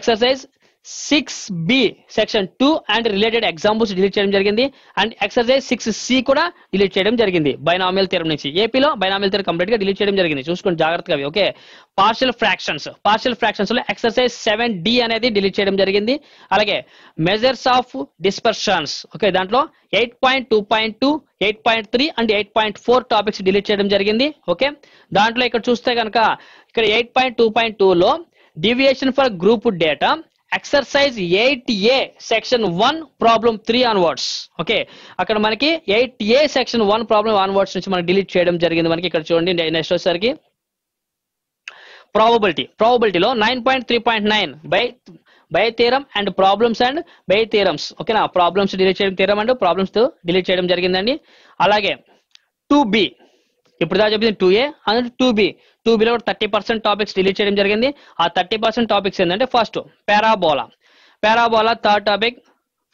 exercise six B section two and related examples delete చేయడం జరిగింది అండ్ ఎక్సర్సైజ్ సిక్స్ సి కూడా డిలీట్ చేయడం జరిగింది బైనామియల్ థీరం నుంచి ఏపీలో బైనామియల్ థీరం కంప్లీట్ గా డిలీట్ చేయడం జరిగింది చూసుకోండి జాగ్రత్తగా okay partial fractions partial fractions లో ఎక్సర్సైజ్ సెవెన్ డి అనేది డిలీట్ చేయడం జరిగింది అలాగే మెజర్స్ ఆఫ్ డిస్పర్షన్స్ ఓకే దాంట్లో eight point two point two eight point three and eight point four topics delete చేయడం జరిగింది ఓకే దాంట్లో ఇక్కడ చూస్తే కనుక ఇక్కడ ఎయిట్ పాయింట్ టూ పాయింట్ లో deviation for group data exercise eight A section one problem three onwards okay అక్కడ మనకి eight A section one problem onwards నుంచి మనం డిలీట్ చేయడం జరిగింది మనకి ఇక్కడ చూడండి నెక్స్ట్ వచ్చేసరికి ప్రాబబిలిటీ ప్రాబబిలిటీలో nine point three point nine by by theorem and problems and by theorems ఓకేనా ప్రాబ్లమ్స్ డిలీట్ చేయడం తీరం అండ్ ప్రాబ్లమ్స్ డిలీట్ చేయడం జరిగిందండి అలాగే టూ బి ఇప్పుడు దాకా చెప్పింది two A and two B two బిలో థర్టీ పర్సెంట్ టాపిక్స్ డిలీట్ చేయడం జరిగింది ఆ థర్టీ పర్సెంట్ టాపిక్స్ ఏంటంటే first parabola parabola third topic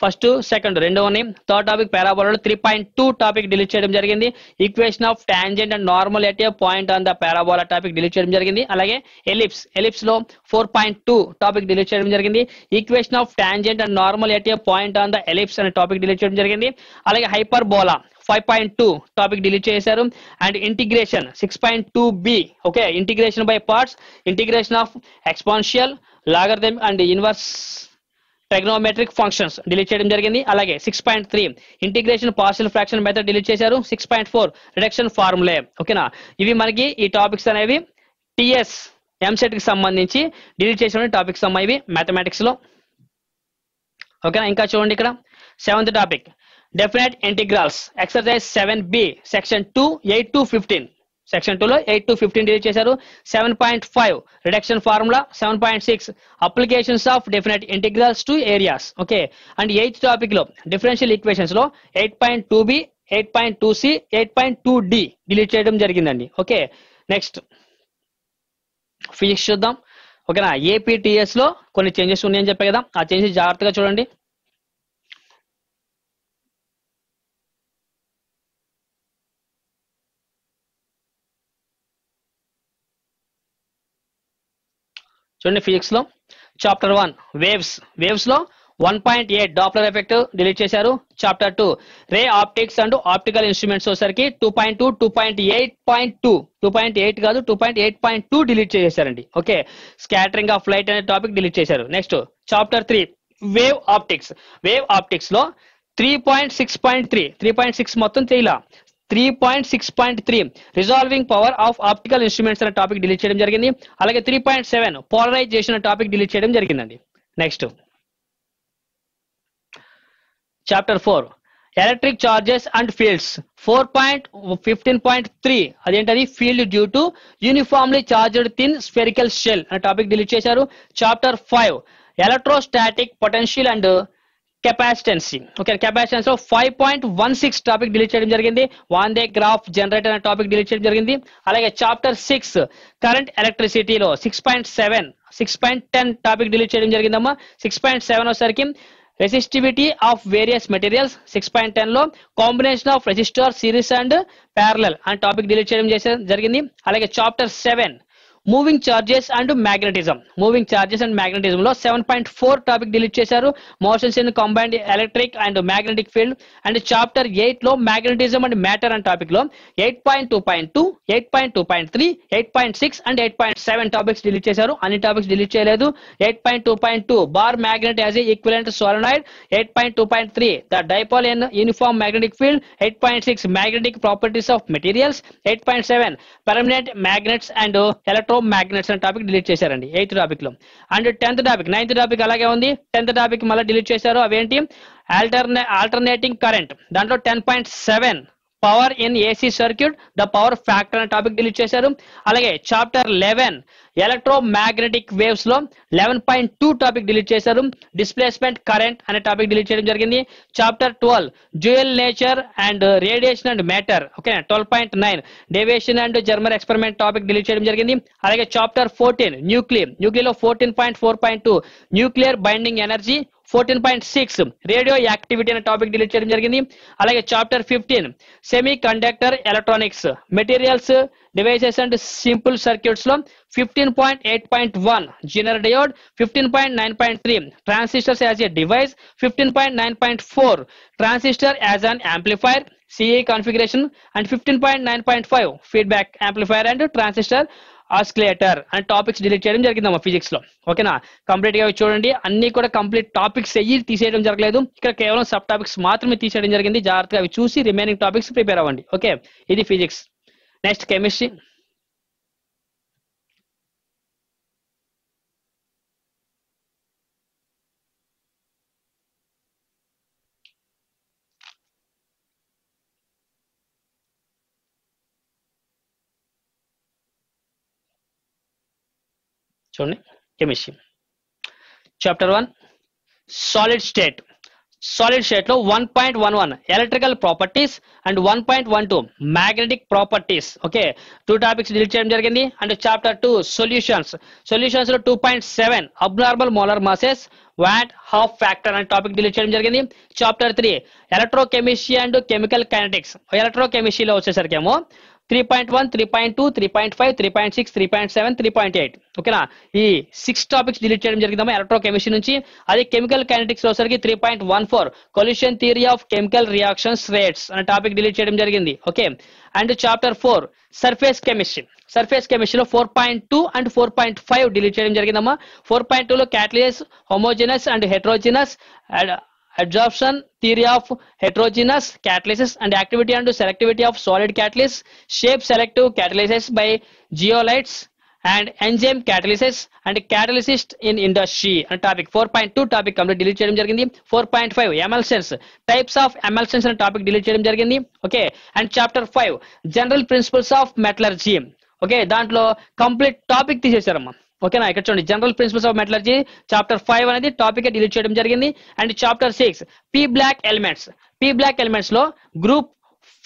first second రెండవని థర్డ్ టాపిక్ పారాబోలాలో three point two topic delete చేయడం జరిగింది equation of tangent and normal at a point on the parabola topic delete చేయడం జరిగింది అలాగే ఎలిప్స్ ఎలిప్స్ లో four point two topic delete చేయడం జరిగింది equation of tangent and normal at a point on the ellipse అనే topic delete చేయడం జరిగింది అలాగే hyperbola five point two topic delete చేశారు and integration six point two B okay integration by parts integration of exponential logarithmic and inverse trigonometric functions delete చేయడం జరిగింది అలాగే six point three integration partial fraction method delete చేశారు six point four reduction formulae ఓకేనా ఇవి మనకి ఈ topics అనేవి TS ఎంసెట్కి సంబంధించి డిలీట్ చేసిన టాపిక్స్ అమ్మా ఇవి మ్యాథమెటిక్స్లో ఓకేనా ఇంకా చూడండి ఇక్కడ seventh topic definite integrals exercise seven B section two eight to fifteen section టూలో ఎయిట్ టు ఫిఫ్టీన్ డిలీట్ చేశారు seven point five reduction formula seven point six applications of definite integrals to areas okay and eighth టాపిక్లో differential ఈక్వేషన్స్లో eight point two B eight point two C eight point two D delete చేయడం జరిగిందండి okay next physics చూద్దాం ఓకేనా ఏపీటీఎస్లో కొన్ని changes ఉన్నాయని చెప్పే కదా ఆ చేంజెస్ జాగ్రత్తగా చూడండి చూడండి లో చాప్టర్ వన్ వేవ్స్ వేవ్స్లో one point eight Doppler effect delete చేశారు chapter two ray optics and optical instruments వచ్చేసరికి two point two two point eight point two two point eight కాదు two point eight point two delete చేశారండి okay scattering of light అనే topic delete చేశారు next chapter three wave optics wave optics లో three point six point three three point six మొత్తం తేలా three point six point three resolving power of optical instruments అనే topic delete చేయడం జరిగింది అలాగే three point seven polarisation అనే topic delete చేయడం జరిగిందండి next chapter four electric charges and fields four point fifteen point three అదేంటది field due to uniformly charged thin spherical shell అనే topic delete చేశారు chapter five electrostatic potential and capacitancy okay capacitance five point one six topic delete చేయడం జరిగింది Van de Graaff generator అనే topic delete చేయడం జరిగింది అలాగే chapter six current ఎలక్ట్రిసిటీలో six point seven six point ten topic delete చేయడం జరిగిందమ్మా six point seven వచ్చేసరికి resistivity of various materials six point ten లో combination of resistor series and parallel అనే టాపిక్ డిలీట్ చేయడం జరిగింది అలాగే chapter seven moving charges and magnetism moving charges and magnetism లో seven point four topic delete చేశారు motions in combined electric and magnetic field and chapter eight లో magnetism and matter and topic లో eight point two point two eight point two point three eight point six and eight point seven topics delete చేశారు అన్ని topics delete చేయలేదు eight point two point two bar magnet as equivalent solenoid eight point two point three the dipole in uniform magnetic field eight point six magnetic properties of materials eight point seven permanent magnets and electro electromagnets అనే topic delete చేశారండి eighth topic లో and tenth topic ninth topic అలాగే ఉంది tenth topic మళ్ళీ delete చేశారు అవేంటి alternate alternating current దాంట్లో ten point seven power in AC circuit the power factor అనే టాపిక్ డిలీట్ చేశారు అలాగే chapter eleven electromagnetic waves లో eleven point two topic delete చేశారు డిస్ప్లేస్మెంట్ కరెంట్ అనే టాపిక్ డిలీట్ చేయడం జరిగింది chapter twelve dual nature and radiation and matter okay twelve point nine Davisson and German experiment topic delete చేయడం జరిగింది అలాగే chapter fourteen nuclear nuclear లో fourteen point four point two nuclear binding energy fourteen point six radioactivity అనే topic delete చేయడం జరిగింది అలాగే chapter fifteen semiconductor electronics materials devices and simple circuits లో fifteen point eight point one Zener diode fifteen point nine point three transistors as a device fifteen point nine point four transistor as an amplifier CA configuration and fifteen point nine point five feedback amplifier and transistor oscillator and topics delete చేయడం జరిగిందమ్మా physics లో ఓకేనా complete గా చూడండి అన్ని కూడా complete topics అయ్యి తీసేయడం జరగలేదు ఇక్కడ కేవలం సబ్ టాపిక్స్ మాత్రమే తీసేయడం జరిగింది జాగ్రత్తగా అవి చూసి రిమైనింగ్ టాపిక్స్ ప్రిపేర్ అవ్వండి ఓకే ఇది ఫిజిక్స్ నెక్స్ట్ కెమిస్ట్రీ చూడండి chemistry chapter one solid state solid state లో one point one one electrical properties and one point one two magnetic properties okay two topics delete చేయడం జరిగింది and chapter two solutions solutions లో two point seven abnormal molar masses van't Hoff factor అనే topic delete చేయడం జరిగింది chapter three electrochemistry and chemical kinetics ఎలక్ట్రోకెమిస్ట్రీలో వచ్చేసరికేమో three point one three point two three point five three point six three point seven three point eight ఓకేనా ఈ six topics delete చేయడం జరిగిందమ్మా electrochemistry నుంచి అదే కెమికల్ కైనటిక్స్ వచ్చరికి three point one four collision theory of chemical reactions rates అనే topic delete చేయడం జరిగింది okay and chapter four surface chemistry surface కెమిస్ట్రీలో four point two and four point five delete చేయడం జరిగిందమ్మా ఫోర్ పాయింట్ టూలో catalysis homogeneous and heterogeneous and adsorption theory of heterogeneous catalysis and activity and selectivity of solid catalysts, shape selective catalysis by geolites and enzyme catalysis and catalyst in industry and topic 4.2 topic complete delete చేయడం జరిగింది 4.5 ఎమల్సన్స్ types of ఎమల్సన్స్ అనే topic delete చేయడం జరిగింది okay and chapter 5 general principles of metallurgy okay దాంట్లో complete topic తీసేశారమ్మా ఓకేనా ఇక్కడ చూడండి general principles of metallurgy chapter five అనేది టాపిక్ డిలీట్ చేయడం జరిగింది and chapter six P block elements P block elements లో గ్రూప్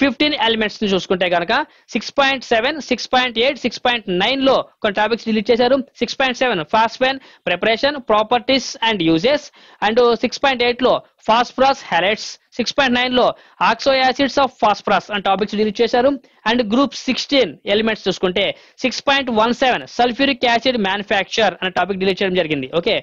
ఫిఫ్టీన్ ఎలిమెంట్స్ ని చూసుకుంటే కనుక six point seven six point eight six point nine లో కొన్ని టాపిక్స్ డిలీట్ చేశారు six point seven phosphine preparation properties and uses and six point eight లో phosphorus halides six point nine లో oxo acids of phosphorus and topics delete చేశారు and group sixteen elements చూసుకుంటే six point one seven sulphuric acid manufacture అనే topic delete చేయడం జరిగింది okay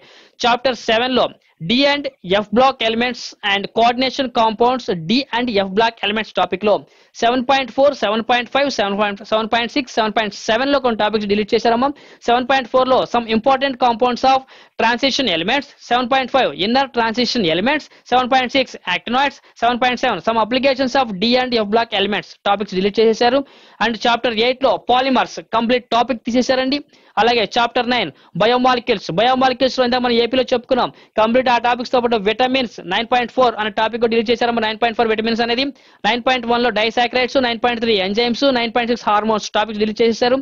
chapter seven లో D and F block elements and coordination compounds D and F block elements topic లో seven point four seven point five seven point seven point six seven point seven లో కొన్ని topics delete చేశారమ్మ seven point four లో some important compounds of transition elements seven point five inner transition elements 7.6 actinoids 7.7 some applications of D and F block elements topics delete చేసేశారు and chapter 8 లో polymers complete topic తీసేశారండి అలాగే chapter 9 biomolecules biomolecules లో మనం ఏపీలో చెప్పుకున్నాం complete ఆ topics తో పాటు విటమిన్స్ 9.4 అనే టాపిక్ డిలీట్ చేశారు పాయింట్ 9.4 విటమిన్స్ అనేది 9.1 లో disaccharides 9.3 enzymes 9.6 hormones topic delete చేసేశారు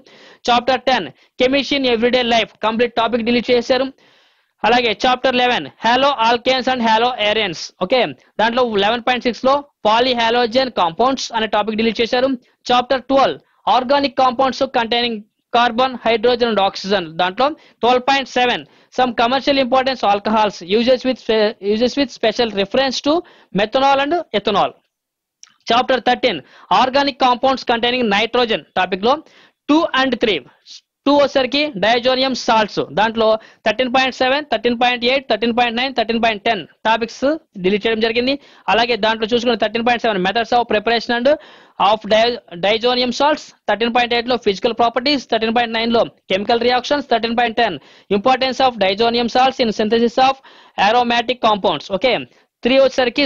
chapter 10 chemistry in everyday life complete topic delete చేశారు అలాగే chapter eleven haloalkanes and haloarenes okay దాంట్లో లెవెన్ పాయింట్ సిక్స్ లో పాలీ కాంపౌండ్స్ అనే టాపిక్ డిలీట్ చేశారు chapter twelve organic compounds containing carbon hydrogen and oxygen దాంట్లో twelve point seven some commercial importance alcohols uses with uses with special reference to methanol and ethanol chapter thirteen organic compounds containing nitrogen topic లో two and three two వచ్చేసరికి diazonium salts దాంట్లో thirteen point seven thirteen point eight thirteen point nine thirteen point ten topics delete చేయడం జరిగింది అలాగే దాంట్లో చూసుకున్న thirteen point seven methods of preparation and of di diazonium salts thirteen point eight లో physical properties thirteen point nine లో chemical reactions thirteen point ten importance of diazonium salts in synthesis of aromatic compounds okay three వచ్చేసరికి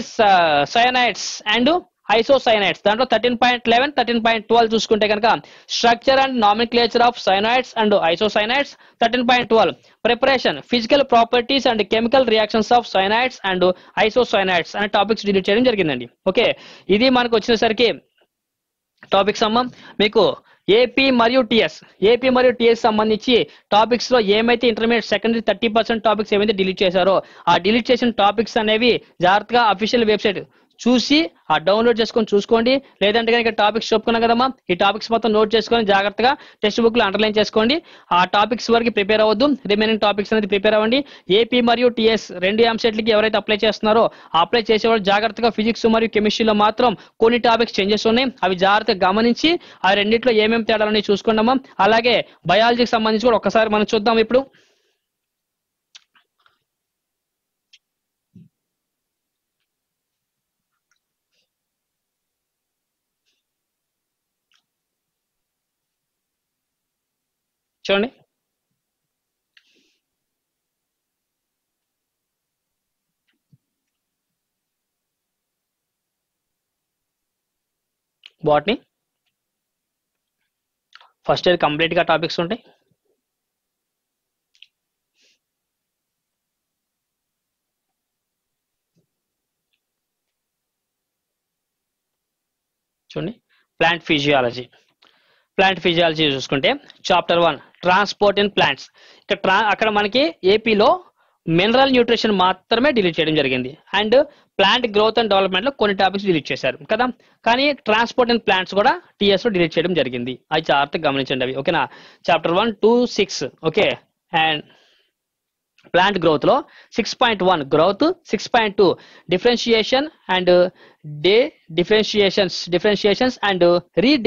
cyanides and isocyanides దాంట్లో thirteen point eleven thirteen point twelve చూసుకుంటే కనుక structure and nomenclature of cyanides and isocyanides thirteen point twelve preparation physical properties and chemical reactions of cyanides and isocyanides అనే topics delete చేయడం జరిగిందండి okay ఇది మనకు వచ్చేసరికి topics అమ్మ మీకు ఏపీ మరియు టిఎస్ ఏపీ మరియు టిఎస్ సంబంధించి టాపిక్స్ లో ఏమైతే intermediate secondary thirty percent topics ఏమైతే డిలీట్ చేశారో ఆ డిలీట్ చేసిన టాపిక్స్ అనేవి జాగ్రత్తగా అఫీషియల్ వెబ్సైట్ చూసి ఆ డౌన్లోడ్ చేసుకొని చూసుకోండి లేదంటే కనుక టాపిక్స్ చెప్పుకున్నాం కదమ్మా ఈ టాపిక్స్ మొత్తం నోట్ చేసుకొని జాగ్రత్తగా టెక్స్ట్ బుక్ లో అండర్లైన్ చేసుకోండి ఆ టాపిక్స్ వరకు ప్రిపేర్ అవ్వద్దు రిమైనింగ్ టాపిక్స్ అనేది ప్రిపేర్ అవ్వండి ఏపీ మరియు టీఎస్ రెండు ఎంసెట్లకి ఎవరైతే అప్లై చేస్తున్నారో అప్లై చేసేవాళ్ళు జాగ్రత్తగా ఫిజిక్స్ మరియు కెమిస్ట్రీలో మాత్రం కొన్ని టాపిక్స్ చేంజెస్ ఉన్నాయి అవి జాగ్రత్తగా గమనించి ఆ రెండింటిలో ఏమేమి తేడాలని చూసుకుందామా అలాగే బయాలజీకి సంబంధించి కూడా ఒకసారి మనం చూద్దాం ఇప్పుడు చూడండి వాటిని ఫస్ట్ ఇయర్ కంప్లీట్గా టాపిక్స్ ఉంటాయి చూడండి ప్లాంట్ ఫిజియాలజీ ప్లాంట్ ఫిజియాలజీ చూసుకుంటే chapter one transport in plants ఇక్కడ ట్రా అక్కడ మనకి ఏపీలో మినరల్ న్యూట్రిషన్ మాత్రమే డిలీట్ చేయడం జరిగింది and plant growth and development లో కొన్ని టాపిక్స్ డిలీట్ చేశారు కదా కానీ ట్రాన్స్పోర్ట్ అండ్ ప్లాంట్స్ కూడా టీఎస్ లో డిలీట్ చేయడం జరిగింది అది జాగ్రత్తగా గమనించండి అవి ఓకేనా chapter one two six okay and plant growth లో six point one growth six point two differentiation and dedifferentiations differentiations and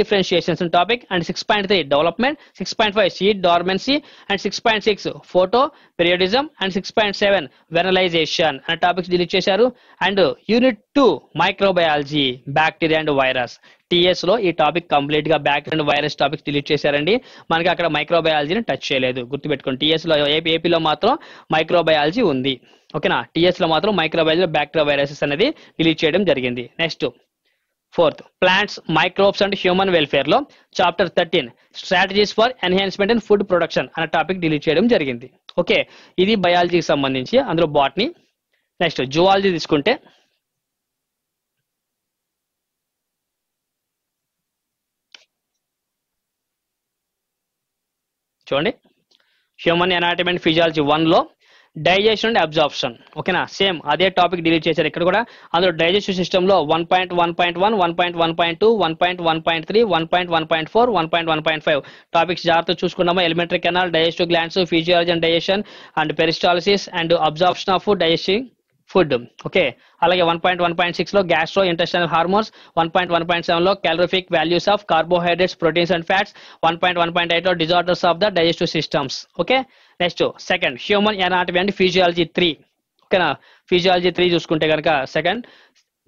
differentiations topic and six point three development six point five seed dormancy and six point six photo పీరియడిజం and six point seven vernalization అనే topics delete చేశారు and unit two microbiology bacteria and virus TS లో ఈ topic complete గా back and virus topic delete చేశారండి మనకి అక్కడ మైక్రోబయాలజీని touch చేయలేదు గుర్తుపెట్టుకోండి టీఎస్ లో ఏపీ ఏపీలో మాత్రం మైక్రోబయాలజీ ఉంది ఓకేనా టీఎస్ లో మాత్రం మైక్రోబయాలజీలో బ్యాక్టీరియా వైరసెస్ అనేది డిలీట్ చేయడం జరిగింది next fourth plants microbes and human welfare లో chapter thirteen strategies for enhancement and food production అనే టాపిక్ డిలీట్ చేయడం జరిగింది ఓకే ఇది బయాలజీకి సంబంధించి అందులో బాట్ని నెక్స్ట్ జువాలజీ తీసుకుంటే చూడండి హ్యూమన్ ఎనాటమీ అండ్ ఫిజియాలజీ వన్లో డైజెషన్ అండ్ అబ్జార్ప్షన్ ఓకేనా సేమ్ అదే టాపిక్ డిలీట్ చేశారు ఇక్కడ కూడా అందులో సిస్టమ్ సిస్టంలో one point one point one one point one point two one point one point three one point one point four one point one point five topics జాగ్రత్తగా చూసుకున్నాము alimentary canal digestive glands physiology and digestion and peristalsis and absorption of digesting food okay అలాగే one point one point six లో gastro intestinal hormones one point one point seven లో calorific values of carbohydrates proteins and fats one point one point eight లో disorders of the digestive systems okay next second human anatomy and physiology three ఓకేనా physiology three చూసుకుంటే కనుక second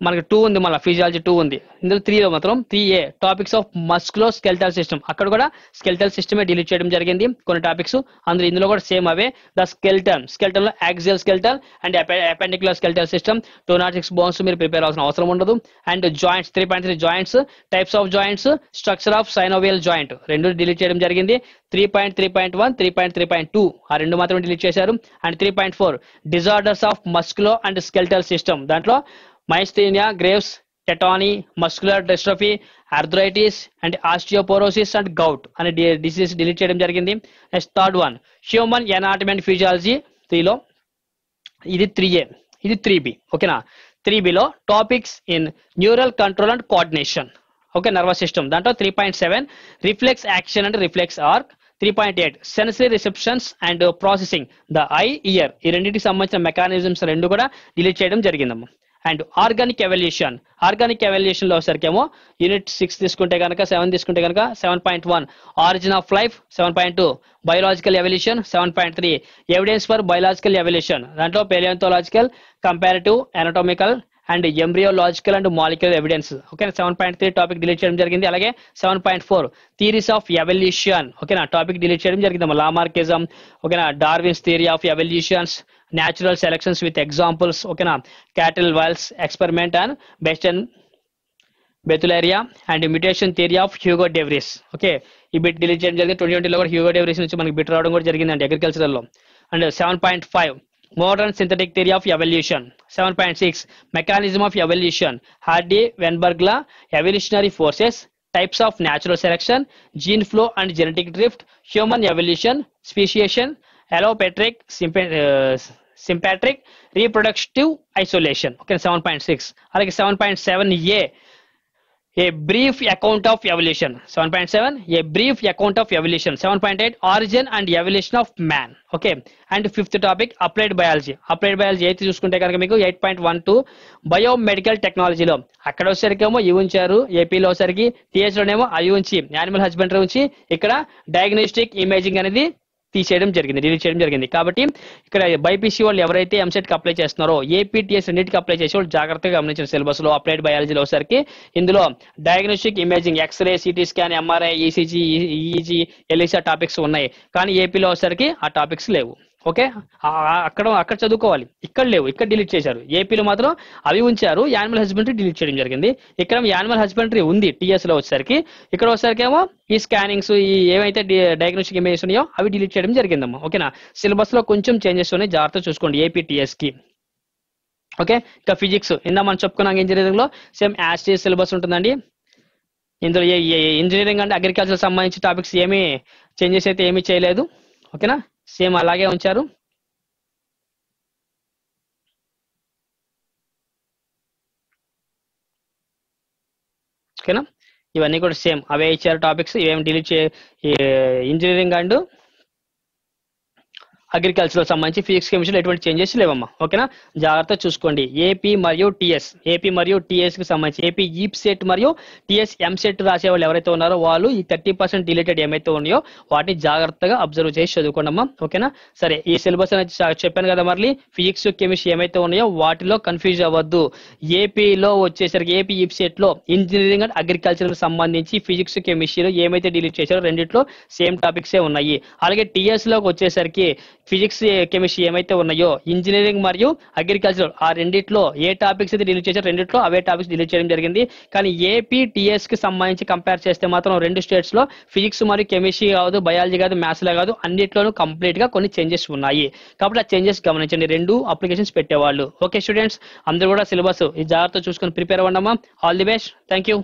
మనకి two ఉంది మళ్ళీ physiology two ఉంది ఇందులో త్రీలో మాత్రం three A topics of muscle skeletal system అక్కడ కూడా స్కెల్టల్ సిస్టమే డిలీట్ చేయడం జరిగింది కొన్ని టాపిక్స్ అందులో ఇందులో కూడా సేమ్ అవే ద స్కెల్టన్ స్కెల్టన్ లో axial skeletal and appendicular skeletal system two nought six bones మీరు ప్రిపేర్ అవసరం అవసరం ఉండదు and joints three point three joints types of joints structure of synovial joint రెండు డిలీట్ చేయడం జరిగింది three point three point one three point three point two ఆ రెండు మాత్రమే డిలీట్ చేశారు and three point four disorders of muscle and skeletal system దాంట్లో myasthenia Graves tetany muscular dystrophy arthritis and osteoporosis and gout అనే disease delete చేయడం జరిగింది next third one human anatomy and physiology త్రీలో ఇది త్రీ ఏ ఇది three B ఓకేనా త్రీ బిలో topics in neural control and coordination okay nervous system దాంట్లో three point seven reflex action and reflex arc three point eight sensory receptions and processing the eye ear ఈ రెండింటికి సంబంధించిన mechanisms రెండు కూడా డిలీట్ చేయడం జరిగిందమ్మా అండ్ ఆర్గానిక్ ఎవల్యూషన్ ఆర్గానిక్ ఎవల్యూషన్లో వచ్చేసరికేమో యూనిట్ సిక్స్ తీసుకుంటే కనుక సెవెన్ తీసుకుంటే కనుక seven point one origin of life seven point two biological evolution seven point three evidence for biological evolution దాంట్లో paleontological comparative anatomical and embryological and molecular evidence okay seven point three topic delete చేయడం జరిగింది అలాగే seven point four theories of evolution ఓకేనా topic delete చేయడం జరిగింది Lamarckism ఓకేనా Darwin's theory of evolutions natural selections with examples okay cattle wells experiment and Beston betularia and mutation theory of Hugo de Vries okay ఈ bit delete చేయడం జరిగింది twenty ట్వంటీలో కూడా Hugo డెవరీస్ నుంచి మనకి బిట్ రావడం కూడా జరిగిందండి అగ్రికల్చరల్లో and seven point five modern synthetic theory of evolution seven point six mechanism of evolution Hardy వెన్బర్గ్లా evolutionary forces types of natural selection gene flow and genetic drift human evolution speciation allopatric సింపె sympatric reproductive isolation okay seven point six అలాగే seven point seven a a brief account of evolution seven point seven a brief account of evolution seven point eight origin and evolution of man okay and fifth topic applied biology applied biology అయితే చూసుకుంటే కనుక మీకు eight point one two bio medical టెక్నాలజీలో అక్కడ వచ్చేసరికి ఏమో ఇవి ఉంచారు ఏపీలో వచ్చేసరికి టీఎస్లోనేమో అవి ఉంచి యానిమల్ హస్బెండరీ ఉంచి ఇక్కడ డయాగ్నోస్టిక్ ఇమేజింగ్ అనేది తీసేయడం జరిగింది రిలీజ్ చేయడం జరిగింది కాబట్టి ఇక్కడ బైపీసీ వాళ్ళు ఎవరైతే ఎంసెట్కి అప్లై చేస్తున్నారో ఏపీటీఎస్ రెండింటికి అప్లై చేసే వాళ్ళు జాగ్రత్తగా గమనించిన సిలబస్ లో అప్లైడ్ బయాలజీలో ఒకసారికి ఇందులో diagnostic imaging x ray CT scan MRI ECG EEG LEC topics ఉన్నాయి కానీ ఏపీలో వచ్చేసరికి ఆ టాపిక్స్ లేవు ఓకే అక్కడ అక్కడ చదువుకోవాలి ఇక్కడ లేవు ఇక్కడ డిలీట్ చేశారు ఏపీలో మాత్రం అవి ఉంచారు యానిమల్ హస్బెండరీ డిలీట్ చేయడం జరిగింది ఇక్కడ యానిమల్ హస్బెండరీ ఉంది టీఎస్ లో వచ్చేసరికి ఇక్కడ వచ్చేసరికి ఏమో ఈ స్కానింగ్స్ ఈ ఏవైతే డయాగ్నోస్టిక్ ఇమేజెస్ ఉన్నాయో అవి డిలీట్ చేయడం జరిగిందమ్మా ఓకేనా సిలబస్ లో కొంచెం చేంజెస్ ఉన్నాయి జాగ్రత్త చూసుకోండి ఏపీ టీఎస్ కి ఓకే ఇంకా ఫిజిక్స్ ఇందా మనం చెప్పుకున్నాం ఇంజనీరింగ్ లో సేమ్ యాస్టీ సిలబస్ ఉంటుందండి ఇందులో ఇంజనీరింగ్ అంటే అగ్రికల్చర్ సంబంధించి టాపిక్స్ ఏమీ చేంజెస్ అయితే ఏమీ చేయలేదు ఓకేనా సేమ్ అలాగే ఉంచారు ఓకేనా ఇవన్నీ కూడా సేమ్ అవే ఇచ్చారు టాపిక్స్ ఇవేమి డిలీట్ చే ఇంజనీరింగ్ అండ్ అగ్రికల్చర్ సంబంధించి ఫిజిక్స్ కెమిస్ట్రీలో ఎటువంటి చేంజెస్ లేవమ్మా ఓకేనా జాగ్రత్త చూసుకోండి ఏపీ మరియు టీఎస్ ఏపీ మరియు టీఎస్కి సంబంధించి ఏపీ ఈప్ సెట్ మరియు టీఎస్ ఎంసెట్ రాసే వాళ్ళు ఎవరైతే ఉన్నారో వాళ్ళు ఈ థర్టీ పర్సెంట్ రిలేటెడ్ ఏమైతే ఉన్నాయో వాటిని జాగ్రత్తగా అబ్జర్వ్ చేసి చదువుకోండి అమ్మా ఓకేనా సరే ఈ సిలబస్ అనేది చెప్పాను కదా మళ్ళీ ఫిజిక్స్ కెమిస్ట్రీ ఏమైతే ఉన్నాయో వాటిలో కన్ఫ్యూజ్ అవ్వద్దు ఏపీలో వచ్చేసరికి ఏపీ ఈప్ e లో ఇంజనీరింగ్ అండ్ అగ్రికల్చర్ సంబంధించి ఫిజిక్స్ కెమిస్ట్రీలో ఏమైతే డిలీట్ చేశారో రెండిట్లో సేమ్ టాపిక్సే ఉన్నాయి అలాగే టీఎస్లోకి వచ్చేసరికి ఫిజిక్స్ కెమిస్ట్రీ ఏమైతే ఉన్నాయో ఇంజనీరింగ్ మరియు అగ్రికల్చర్ ఆ రెండిట్లో ఏ టాపిక్స్ అయితే డిలీట్ చేశారు రెండిట్లో అవే టాపిక్స్ డిలీట్ చేయడం జరిగింది కానీ ఏపీటీఎస్ కి సంబంధించి కంపేర్ చేస్తే మాత్రం రెండు స్టేట్స్ లో ఫిజిక్స్ మరియు కెమిస్ట్రీ కాదు బయాలజీ కాదు మ్యాథ్స్ లో కాదు అన్నిట్లోనూ కంప్లీట్ గా కొన్ని చేంజెస్ ఉన్నాయి కాబట్టి ఆ చేంజెస్ గమనించండి రెండు అప్లికేషన్స్ పెట్టేవాళ్ళు ఓకే స్టూడెంట్స్ అందరూ కూడా సిలబస్ ఈ జాగ్రత్త చూసుకొని ప్రిపేర్ అవ్వండమ్మా all the best thank you